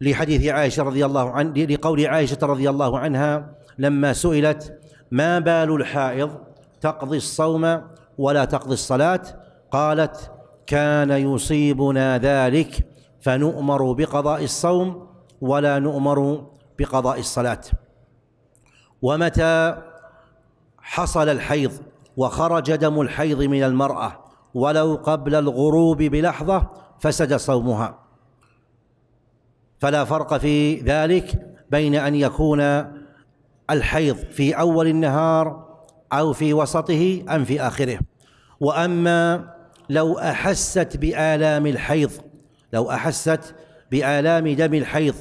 لحديث عائشه رضي الله عن لقول عائشه رضي الله عنها لما سئلت ما بال الحائض تقضي الصوم ولا تقضي الصلاه قالت كان يصيبنا ذلك فنؤمر بقضاء الصوم ولا نؤمر بقضاء الصلاة ومتى حصل الحيض وخرج دم الحيض من المرأة ولو قبل الغروب بلحظة فسد صومها فلا فرق في ذلك بين أن يكون الحيض في أول النهار أو في وسطه أم في آخره وأما لو أحست بآلام الحيض لو أحست بآلام دم الحيض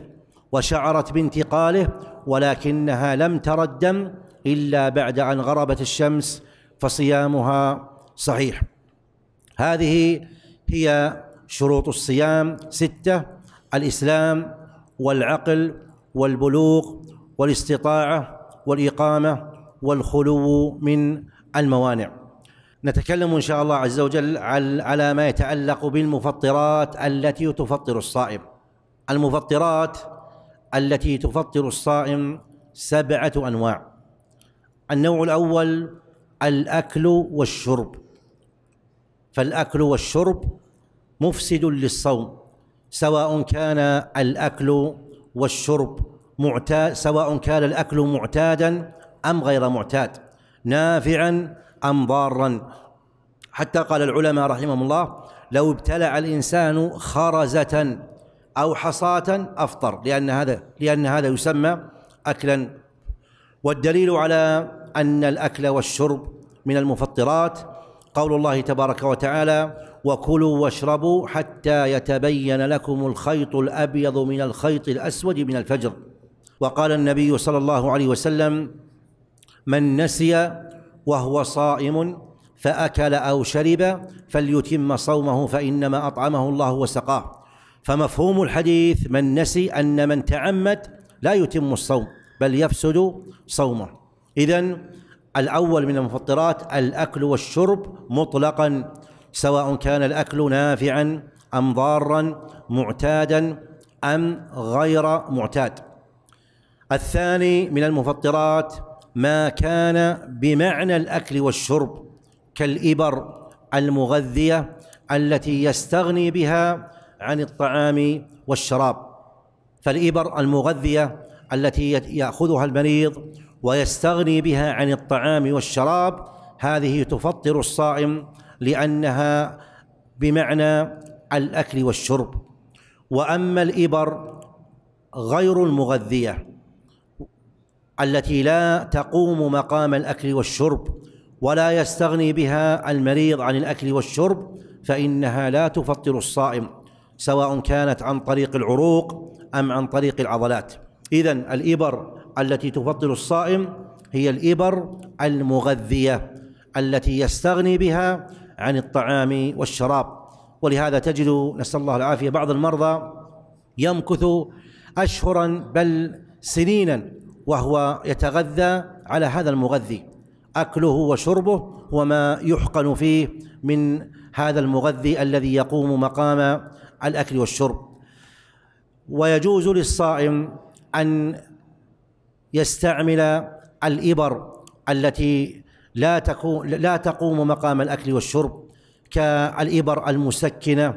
وشعرت بانتقاله ولكنها لم تر الدم إلا بعد أن غربت الشمس فصيامها صحيح هذه هي شروط الصيام ستة الإسلام والعقل والبلوغ والاستطاعة والإقامة والخلو من الموانع نتكلم إن شاء الله عز وجل على ما يتعلق بالمفطرات التي تفطر الصائم المفطرات التي تفطر الصائم سبعة أنواع النوع الأول الأكل والشرب فالأكل والشرب مفسد للصوم سواء كان الأكل والشرب معتاد سواء كان الأكل معتادا أم غير معتاد نافعا أم ضارا حتى قال العلماء رحمهم الله لو ابتلع الإنسان خرزة أو حصاة أفطر لأن هذا لأن هذا يسمى أكلا والدليل على أن الأكل والشرب من المفطرات قول الله تبارك وتعالى وكلوا واشربوا حتى يتبين لكم الخيط الأبيض من الخيط الأسود من الفجر وقال النبي صلى الله عليه وسلم من نسي وهو صائم فأكل أو شرب فليتم صومه فإنما أطعمه الله وسقاه فمفهوم الحديث من نسي أن من تعمد لا يتم الصوم بل يفسد صومه إذا الأول من المفطرات الأكل والشرب مطلقا سواء كان الأكل نافعا أم ضارا معتادا أم غير معتاد الثاني من المفطرات ما كان بمعنى الاكل والشرب كالابر المغذيه التي يستغني بها عن الطعام والشراب فالابر المغذيه التي ياخذها المريض ويستغني بها عن الطعام والشراب هذه تفطر الصائم لانها بمعنى الاكل والشرب واما الابر غير المغذيه التي لا تقوم مقام الأكل والشرب ولا يستغني بها المريض عن الأكل والشرب فإنها لا تفطر الصائم سواء كانت عن طريق العروق أم عن طريق العضلات إذا الإبر التي تفطر الصائم هي الإبر المغذية التي يستغني بها عن الطعام والشراب ولهذا تجد نسأل الله العافية بعض المرضى يمكث أشهرا بل سنينا وهو يتغذى على هذا المغذي أكله وشربه وما يحقن فيه من هذا المغذي الذي يقوم مقام الأكل والشرب ويجوز للصائم أن يستعمل الإبر التي لا تكون لا تقوم مقام الأكل والشرب كالإبر المسكنة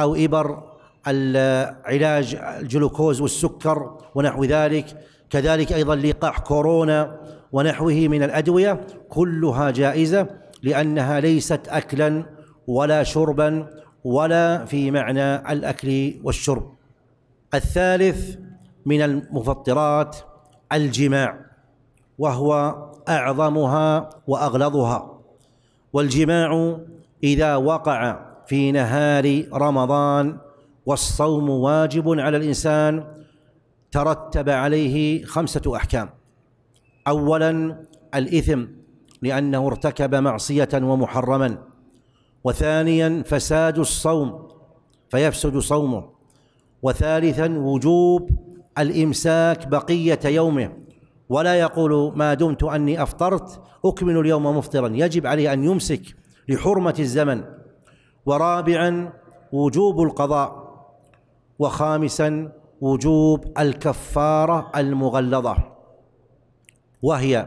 أو إبر العلاج الجلوكوز والسكر ونحو ذلك كذلك أيضا لقاح كورونا ونحوه من الأدوية كلها جائزة لأنها ليست أكلا ولا شربا ولا في معنى الأكل والشرب الثالث من المفطرات الجماع وهو أعظمها وأغلظها والجماع إذا وقع في نهار رمضان والصوم واجب على الإنسان ترتب عليه خمسة أحكام أولا الإثم لأنه ارتكب معصية ومحرما وثانيا فساد الصوم فيفسد صومه وثالثا وجوب الإمساك بقية يومه ولا يقول ما دمت أني أفطرت أكمل اليوم مفطرا يجب عليه أن يمسك لحرمة الزمن ورابعا وجوب القضاء وخامسا وجوب الكفارة المغلظة وهي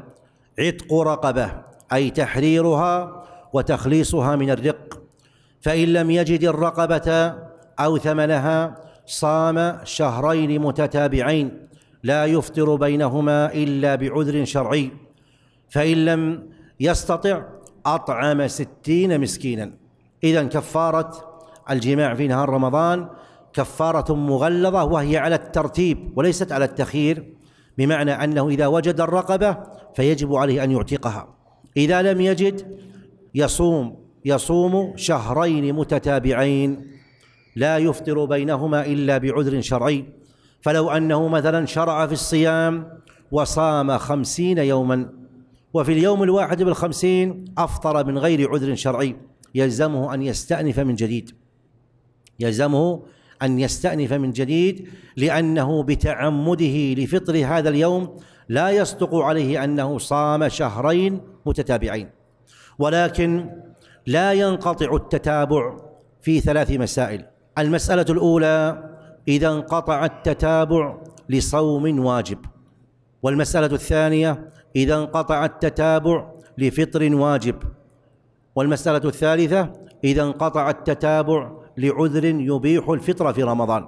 عتق رقبة أي تحريرها وتخليصها من الرق فإن لم يجد الرقبة أو ثمنها صام شهرين متتابعين لا يفطر بينهما إلا بعذر شرعي فإن لم يستطع أطعم ستين مسكينا إذا كفارة الجماع في نهار رمضان كفارة مغلظة وهي على الترتيب وليست على التخيير بمعنى أنه إذا وجد الرقبة فيجب عليه أن يعتقها إذا لم يجد يصوم يصوم شهرين متتابعين لا يفطر بينهما إلا بعذر شرعي فلو أنه مثلا شرع في الصيام وصام خمسين يوما وفي اليوم الواحد بالخمسين أفطر من غير عذر شرعي يلزمه أن يستأنف من جديد يلزمه أن يستأنف من جديد لأنه بتعمده لفطر هذا اليوم لا يصدق عليه أنه صام شهرين متتابعين ولكن لا ينقطع التتابع في ثلاث مسائل المسألة الأولى إذا انقطع التتابع لصوم واجب والمسألة الثانية إذا انقطع التتابع لفطر واجب والمسألة الثالثة إذا انقطع التتابع لعذر يبيح الفطر في رمضان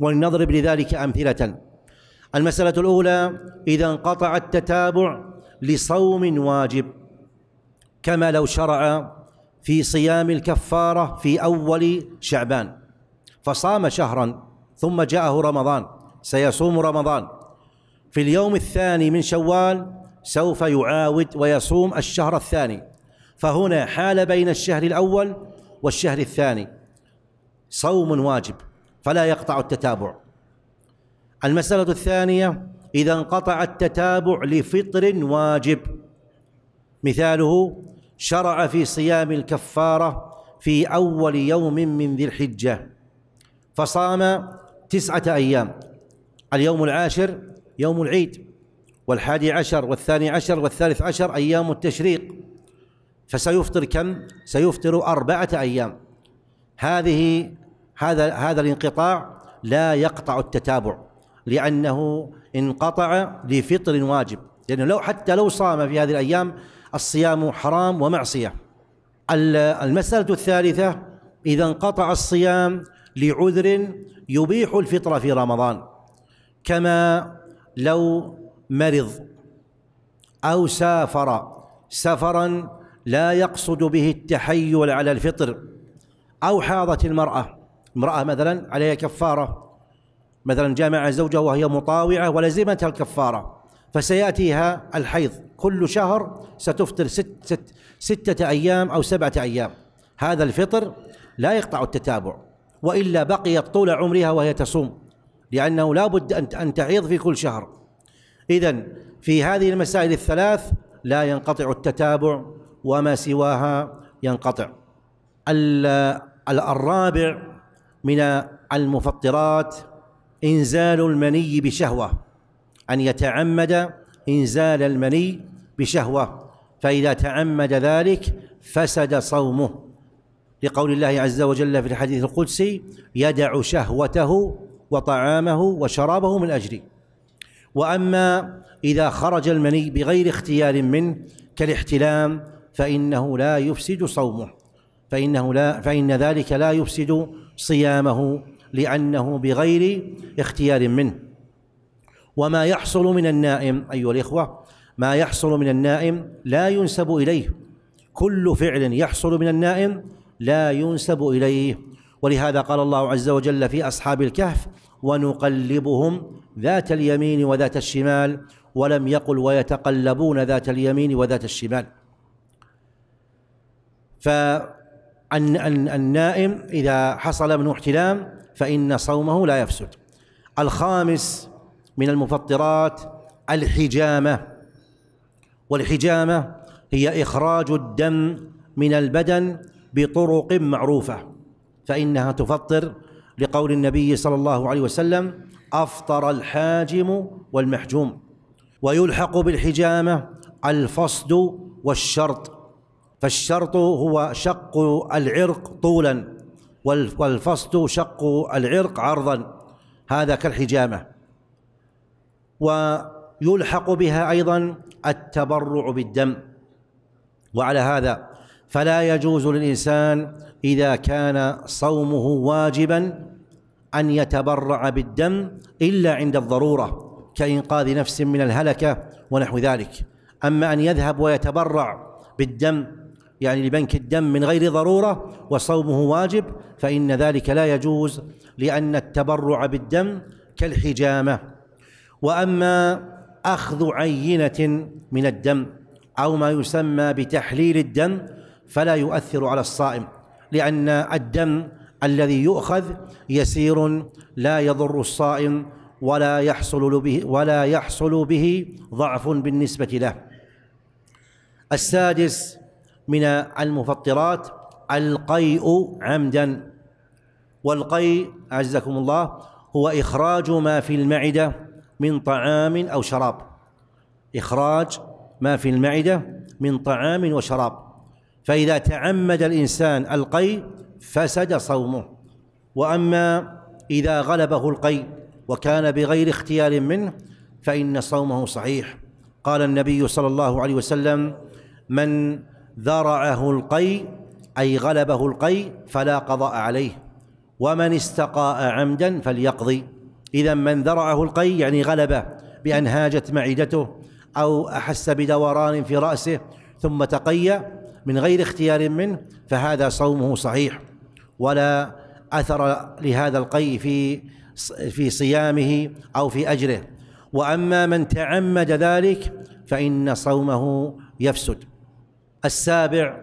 ولنضرب لذلك أمثلة المسألة الأولى إذا انقطع التتابع لصوم واجب كما لو شرع في صيام الكفارة في أول شعبان فصام شهرا ثم جاءه رمضان سيصوم رمضان في اليوم الثاني من شوال سوف يعاود ويصوم الشهر الثاني فهنا حال بين الشهر الأول والشهر الثاني صوم واجب فلا يقطع التتابع المسألة الثانية إذا انقطع التتابع لفطر واجب مثاله شرع في صيام الكفارة في أول يوم من ذي الحجة فصام تسعة أيام اليوم العاشر يوم العيد والحادي عشر والثاني عشر والثالث عشر أيام التشريق فسيفطر كم؟ سيفطر أربعة أيام هذه هذا هذا الانقطاع لا يقطع التتابع لأنه انقطع لفطر واجب لأنه لو حتى لو صام في هذه الأيام الصيام حرام ومعصية المسألة الثالثة إذا انقطع الصيام لعذر يبيح الفطر في رمضان كما لو مرض أو سافر سفرا لا يقصد به التحيل على الفطر أو حاضت المرأة امرأة مثلا عليها كفارة مثلا جامع زوجها وهي مطاوعة ولزمتها الكفارة فسيأتيها الحيض كل شهر ستفطر ست, ست ستة أيام أو سبعة أيام هذا الفطر لا يقطع التتابع وإلا بقيت طول عمرها وهي تصوم لأنه لا بد أن تحيض في كل شهر إذا في هذه المسائل الثلاث لا ينقطع التتابع وما سواها ينقطع الرابع من المفطرات إنزال المني بشهوة أن يتعمد إنزال المني بشهوة فإذا تعمد ذلك فسد صومه لقول الله عز وجل في الحديث القدسي يدع شهوته وطعامه وشرابه من أجلي وأما إذا خرج المني بغير اختيار منه كالاحتلام فإنه لا يفسد صومه فإنه لا فإن ذلك لا يفسد صيامه لأنه بغير اختيار منه وما يحصل من النائم أيها الإخوة ما يحصل من النائم لا ينسب إليه كل فعل يحصل من النائم لا ينسب إليه ولهذا قال الله عز وجل في أصحاب الكهف ونقلبهم ذات اليمين وذات الشمال ولم يقل ويتقلبون ذات اليمين وذات الشمال أن أن النائم إذا حصل منه احتلام فإن صومه لا يفسد الخامس من المفطرات الحجامة والحجامة هي إخراج الدم من البدن بطرق معروفة فإنها تفطر لقول النبي صلى الله عليه وسلم أفطر الحاجم والمحجوم ويلحق بالحجامة الفصد والشرط فالشرط هو شق العرق طولا والفصد شق العرق عرضا هذا كالحجامة ويلحق بها أيضا التبرع بالدم وعلى هذا فلا يجوز للإنسان إذا كان صومه واجبا أن يتبرع بالدم إلا عند الضرورة كإنقاذ نفس من الهلكة ونحو ذلك أما أن يذهب ويتبرع بالدم يعني لبنك الدم من غير ضرورة وصومه واجب فإن ذلك لا يجوز لأن التبرع بالدم كالحجامة وأما أخذ عينة من الدم أو ما يسمى بتحليل الدم فلا يؤثر على الصائم لأن الدم الذي يؤخذ يسير لا يضر الصائم ولا يحصل به ولا يحصل به ضعف بالنسبة له السادس من المفطرات القيء عمدا والقيء أعزكم الله هو إخراج ما في المعدة من طعام أو شراب إخراج ما في المعدة من طعام وشراب فإذا تعمد الإنسان القي فسد صومه وأما إذا غلبه القي وكان بغير اختيار منه فإن صومه صحيح قال النبي صلى الله عليه وسلم من ذرعه القي أي غلبه القي فلا قضاء عليه ومن استقاء عمدا فليقضي إذا من ذرعه القي يعني غلبه بأن هاجت معدته أو أحس بدوران في رأسه ثم تقي من غير اختيار منه فهذا صومه صحيح ولا أثر لهذا القي في في صيامه أو في أجره وأما من تعمد ذلك فإن صومه يفسد السابع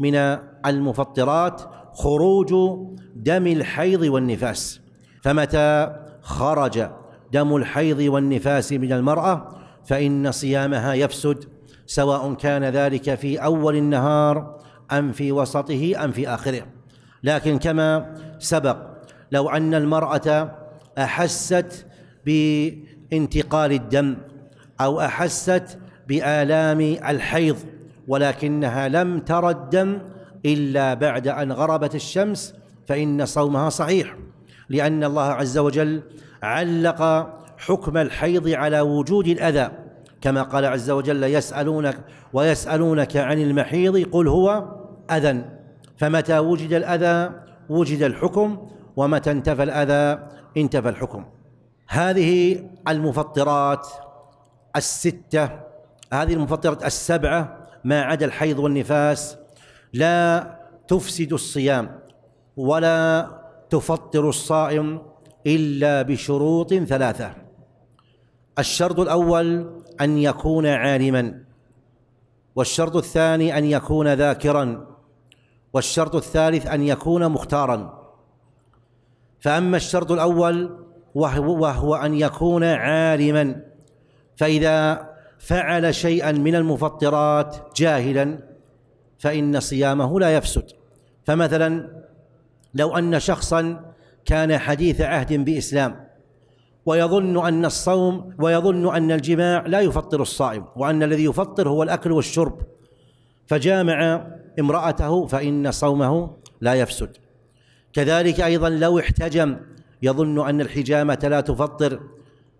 من المفطرات خروج دم الحيض والنفاس فمتى خرج دم الحيض والنفاس من المرأة فإن صيامها يفسد سواء كان ذلك في أول النهار أم في وسطه أم في آخره لكن كما سبق لو أن المرأة أحست بانتقال الدم أو أحست بآلام الحيض ولكنها لم ترى الدم إلا بعد أن غربت الشمس فإن صومها صحيح لأن الله عز وجل علق حكم الحيض على وجود الأذى كما قال عز وجل يسألونك ويسألونك عن المحيض قل هو أذى فمتى وجد الأذى وجد الحكم ومتى انتفى الأذى انتفى الحكم هذه المفطرات الستة هذه المفطرات السبعة ما عدا الحيض والنفاس لا تفسد الصيام ولا تفطر الصائم إلا بشروط ثلاثة الشرط الأول أن يكون عالما والشرط الثاني أن يكون ذاكرا والشرط الثالث أن يكون مختارا فأما الشرط الأول وهو, أن يكون عالما فإذا فعل شيئا من المفطرات جاهلا فإن صيامه لا يفسد فمثلا لو أن شخصا كان حديث عهد بإسلام ويظن أن الصوم ويظن أن الجماع لا يفطر الصائم وأن الذي يفطر هو الأكل والشرب فجامع امرأته فإن صومه لا يفسد كذلك أيضا لو احتجم يظن أن الحجامة لا تفطر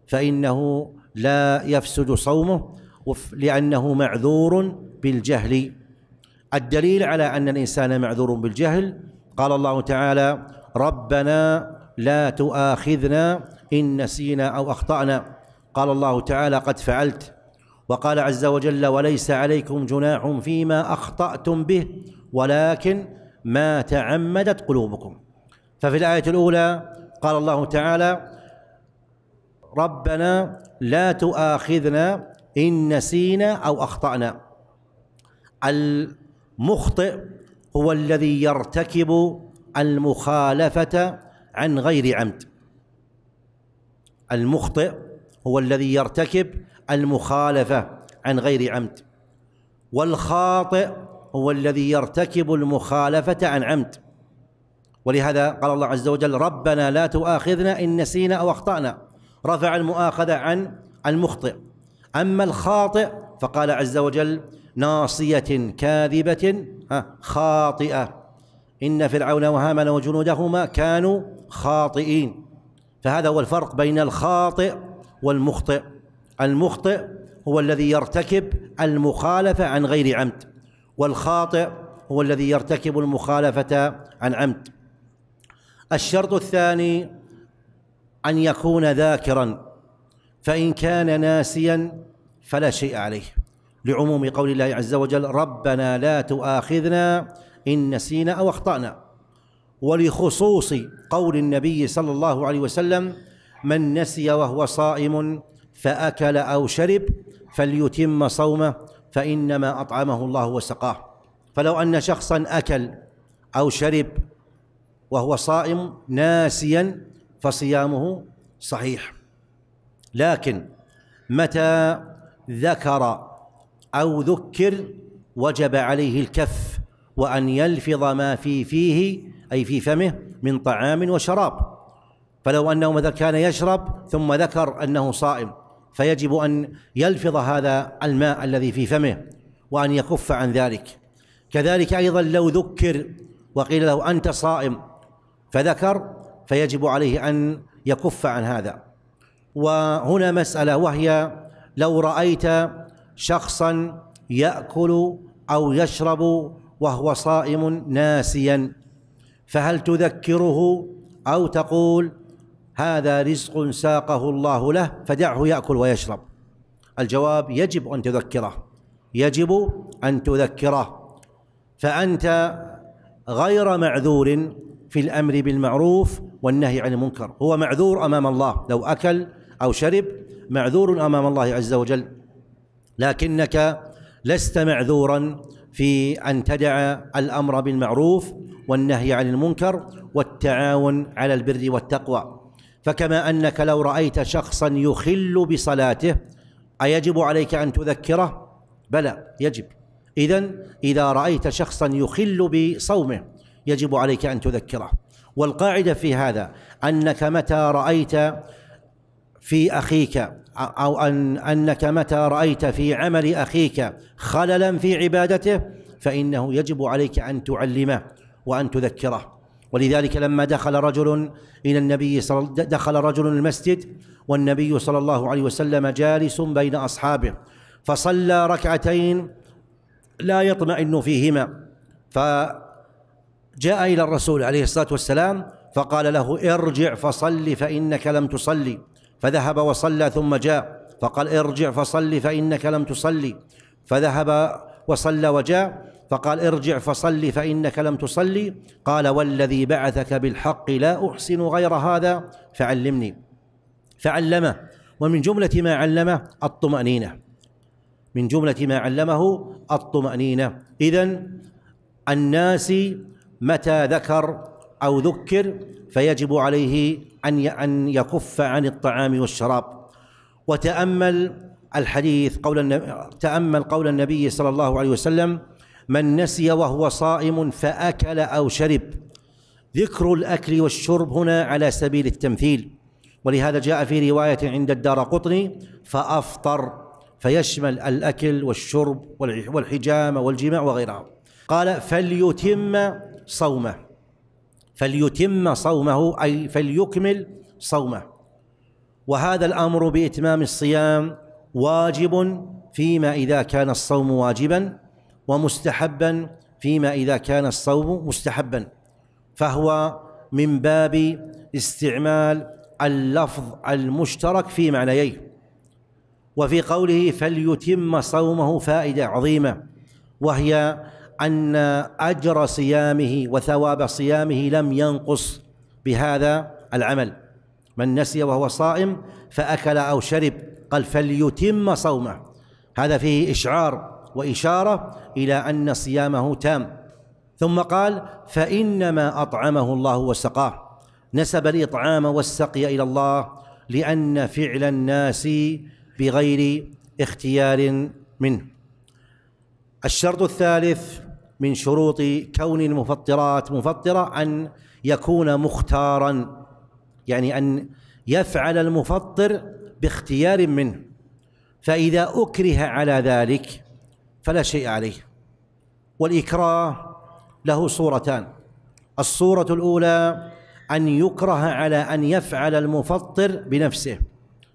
فإنه لا يفسد صومه لأنه معذور بالجهل الدليل على أن الإنسان معذور بالجهل قال الله تعالى ربنا لا تؤاخذنا إن نسينا أو أخطأنا قال الله تعالى قد فعلت وقال عز وجل وليس عليكم جناح فيما أخطأتم به ولكن ما تعمدت قلوبكم ففي الآية الأولى قال الله تعالى ربنا لا تؤاخذنا إن نسينا أو أخطأنا المخطئ هو الذي يرتكب المخالفة عن غير عمد المخطئ هو الذي يرتكب المخالفة عن غير عمد والخاطئ هو الذي يرتكب المخالفة عن عمد ولهذا قال الله عز وجل ربنا لا تؤاخذنا إن نسينا أو أخطأنا رفع المؤاخذة عن المخطئ أما الخاطئ فقال عز وجل ناصية كاذبة خاطئة إن فرعون وهامان وجنودهما كانوا خاطئين فهذا هو الفرق بين الخاطئ والمخطئ المخطئ هو الذي يرتكب المخالفة عن غير عمد والخاطئ هو الذي يرتكب المخالفة عن عمد الشرط الثاني أن يكون ذاكرا فإن كان ناسيا فلا شيء عليه لعموم قول الله عز وجل ربنا لا تؤاخذنا إن نسينا أو أخطأنا ولخصوص قول النبي صلى الله عليه وسلم من نسي وهو صائم فأكل أو شرب فليتم صومه فإنما أطعمه الله وسقاه فلو أن شخصا أكل أو شرب وهو صائم ناسيا فصيامه صحيح لكن متى ذكر او ذكر وجب عليه الكف وان يلفظ ما في فيه اي في فمه من طعام وشراب فلو انه مثلا كان يشرب ثم ذكر انه صائم فيجب ان يلفظ هذا الماء الذي في فمه وان يكف عن ذلك كذلك ايضا لو ذكر وقيل له انت صائم فذكر فيجب عليه أن يكف عن هذا وهنا مسألة وهي لو رأيت شخصا يأكل أو يشرب وهو صائم ناسيا فهل تذكره أو تقول هذا رزق ساقه الله له فدعه يأكل ويشرب الجواب يجب أن تذكره يجب أن تذكره فأنت غير معذور في الامر بالمعروف والنهي عن المنكر هو معذور امام الله لو اكل او شرب معذور امام الله عز وجل لكنك لست معذورا في ان تدع الامر بالمعروف والنهي عن المنكر والتعاون على البر والتقوى فكما انك لو رايت شخصا يخل بصلاته ايجب عليك ان تذكره بلى يجب اذا اذا رايت شخصا يخل بصومه يجب عليك أن تذكره والقاعدة في هذا أنك متى رأيت في أخيك أو أن أنك متى رأيت في عمل أخيك خللا في عبادته فإنه يجب عليك أن تعلمه وأن تذكره ولذلك لما دخل رجل إلى النبي صل... دخل رجل المسجد والنبي صلى الله عليه وسلم جالس بين أصحابه فصلى ركعتين لا يطمئن فيهما ف جاء إلى الرسول عليه الصلاة والسلام فقال له ارجع فصلي فإنك لم تصلي فذهب وصلى ثم جاء فقال ارجع فصلي فإنك لم تصلي فذهب وصلى وجاء فقال ارجع فصلي فإنك لم تصلي قال والذي بعثك بالحق لا أحسن غير هذا فعلمني فعلمه ومن جملة ما علمه الطمأنينة من جملة ما علمه الطمأنينة إذا الناس متى ذكر أو ذكر فيجب عليه أن أن يكف عن الطعام والشراب وتأمل الحديث قول تأمل قول النبي صلى الله عليه وسلم من نسي وهو صائم فأكل أو شرب ذكر الأكل والشرب هنا على سبيل التمثيل ولهذا جاء في رواية عند الدار قطني فأفطر فيشمل الأكل والشرب والحجامة والجماع وغيرها قال فليتم صومه فليتم صومه اي فليكمل صومه وهذا الامر باتمام الصيام واجب فيما اذا كان الصوم واجبا ومستحبا فيما اذا كان الصوم مستحبا فهو من باب استعمال اللفظ المشترك في معنييه وفي قوله فليتم صومه فائده عظيمه وهي أن أجر صيامه وثواب صيامه لم ينقص بهذا العمل من نسي وهو صائم فأكل أو شرب قال فليتم صومه هذا فيه إشعار وإشارة إلى أن صيامه تام ثم قال فإنما أطعمه الله وسقاه نسب الإطعام والسقي إلى الله لأن فعل الناس بغير اختيار منه الشرط الثالث من شروط كون المفطرات مفطرة أن يكون مختارا يعني أن يفعل المفطر باختيار منه فإذا أكره على ذلك فلا شيء عليه والإكراه له صورتان الصورة الأولى أن يكره على أن يفعل المفطر بنفسه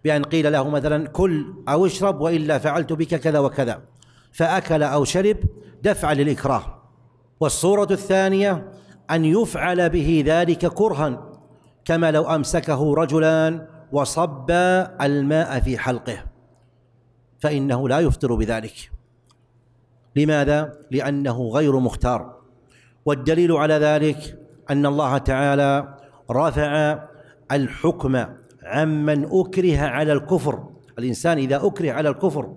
بأن قيل له مثلا كل أو اشرب وإلا فعلت بك كذا وكذا فأكل أو شرب دفعا للإكراه والصورة الثانية أن يفعل به ذلك كرها كما لو أمسكه رجلان وصب الماء في حلقه فإنه لا يفطر بذلك لماذا؟ لأنه غير مختار والدليل على ذلك أن الله تعالى رفع الحكم عمن أكره على الكفر الإنسان إذا أكره على الكفر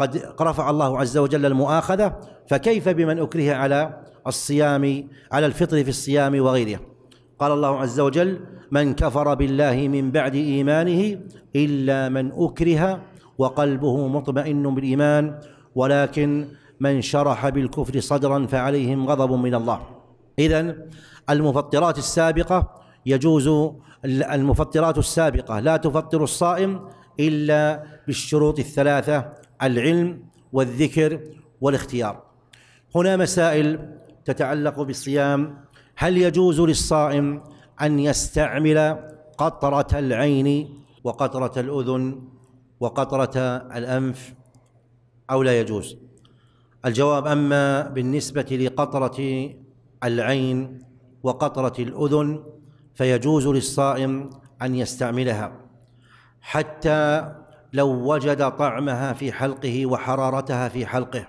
قد رفع الله عز وجل المؤاخذة فكيف بمن أكره على الصيام على الفطر في الصيام وغيره قال الله عز وجل من كفر بالله من بعد إيمانه إلا من أكره وقلبه مطمئن بالإيمان ولكن من شرح بالكفر صدرا فعليهم غضب من الله إذا المفطرات السابقة يجوز المفطرات السابقة لا تفطر الصائم إلا بالشروط الثلاثة العلم والذكر والاختيار هنا مسائل تتعلق بالصيام هل يجوز للصائم أن يستعمل قطرة العين وقطرة الأذن وقطرة الأنف أو لا يجوز الجواب أما بالنسبة لقطرة العين وقطرة الأذن فيجوز للصائم أن يستعملها حتى لو وجد طعمها في حلقه وحرارتها في حلقه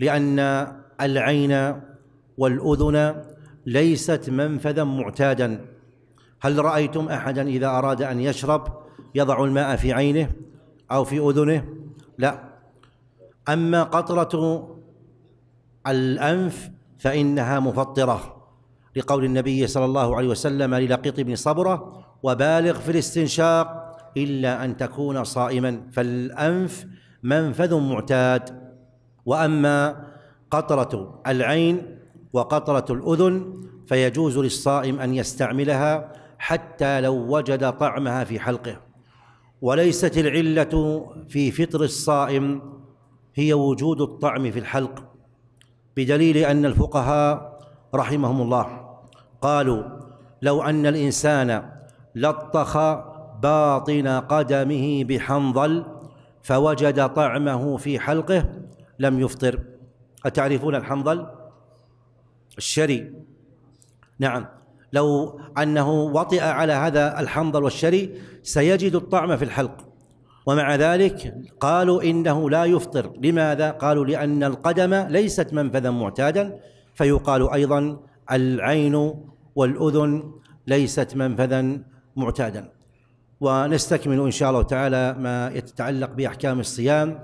لان العين والاذن ليست منفذا معتادا هل رايتم احدا اذا اراد ان يشرب يضع الماء في عينه او في اذنه لا اما قطره الانف فانها مفطره لقول النبي صلى الله عليه وسلم للقيط بن صبره وبالغ في الاستنشاق إلا أن تكون صائما فالأنف منفذ معتاد وأما قطرة العين وقطرة الأذن فيجوز للصائم أن يستعملها حتى لو وجد طعمها في حلقه وليست العلة في فطر الصائم هي وجود الطعم في الحلق بدليل أن الفقهاء رحمهم الله قالوا لو أن الإنسان لطخ باطن قدمه بحنظل فوجد طعمه في حلقه لم يفطر أتعرفون الحنظل؟ الشري نعم لو أنه وطئ على هذا الحنظل والشري سيجد الطعم في الحلق ومع ذلك قالوا إنه لا يفطر لماذا؟ قالوا لأن القدم ليست منفذا معتادا فيقال أيضا العين والأذن ليست منفذا معتادا ونستكمل إن شاء الله تعالى ما يتعلق بأحكام الصيام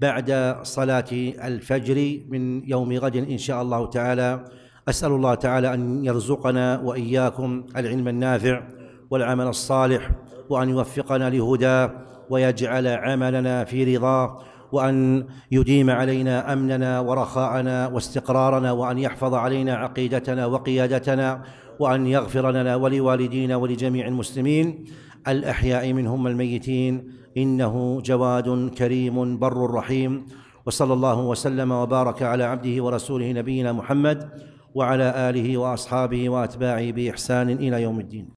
بعد صلاة الفجر من يوم غد إن شاء الله تعالى أسأل الله تعالى أن يرزقنا وإياكم العلم النافع والعمل الصالح وأن يوفقنا لهداه ويجعل عملنا في رضاه وأن يديم علينا أمننا ورخاءنا واستقرارنا وأن يحفظ علينا عقيدتنا وقيادتنا وأن يغفر لنا ولوالدينا ولجميع المسلمين الأحياء منهم الميتين إنه جواد كريم بر رحيم وصلى الله وسلم وبارك على عبده ورسوله نبينا محمد وعلى آله وأصحابه وأتباعه بإحسان إلى يوم الدين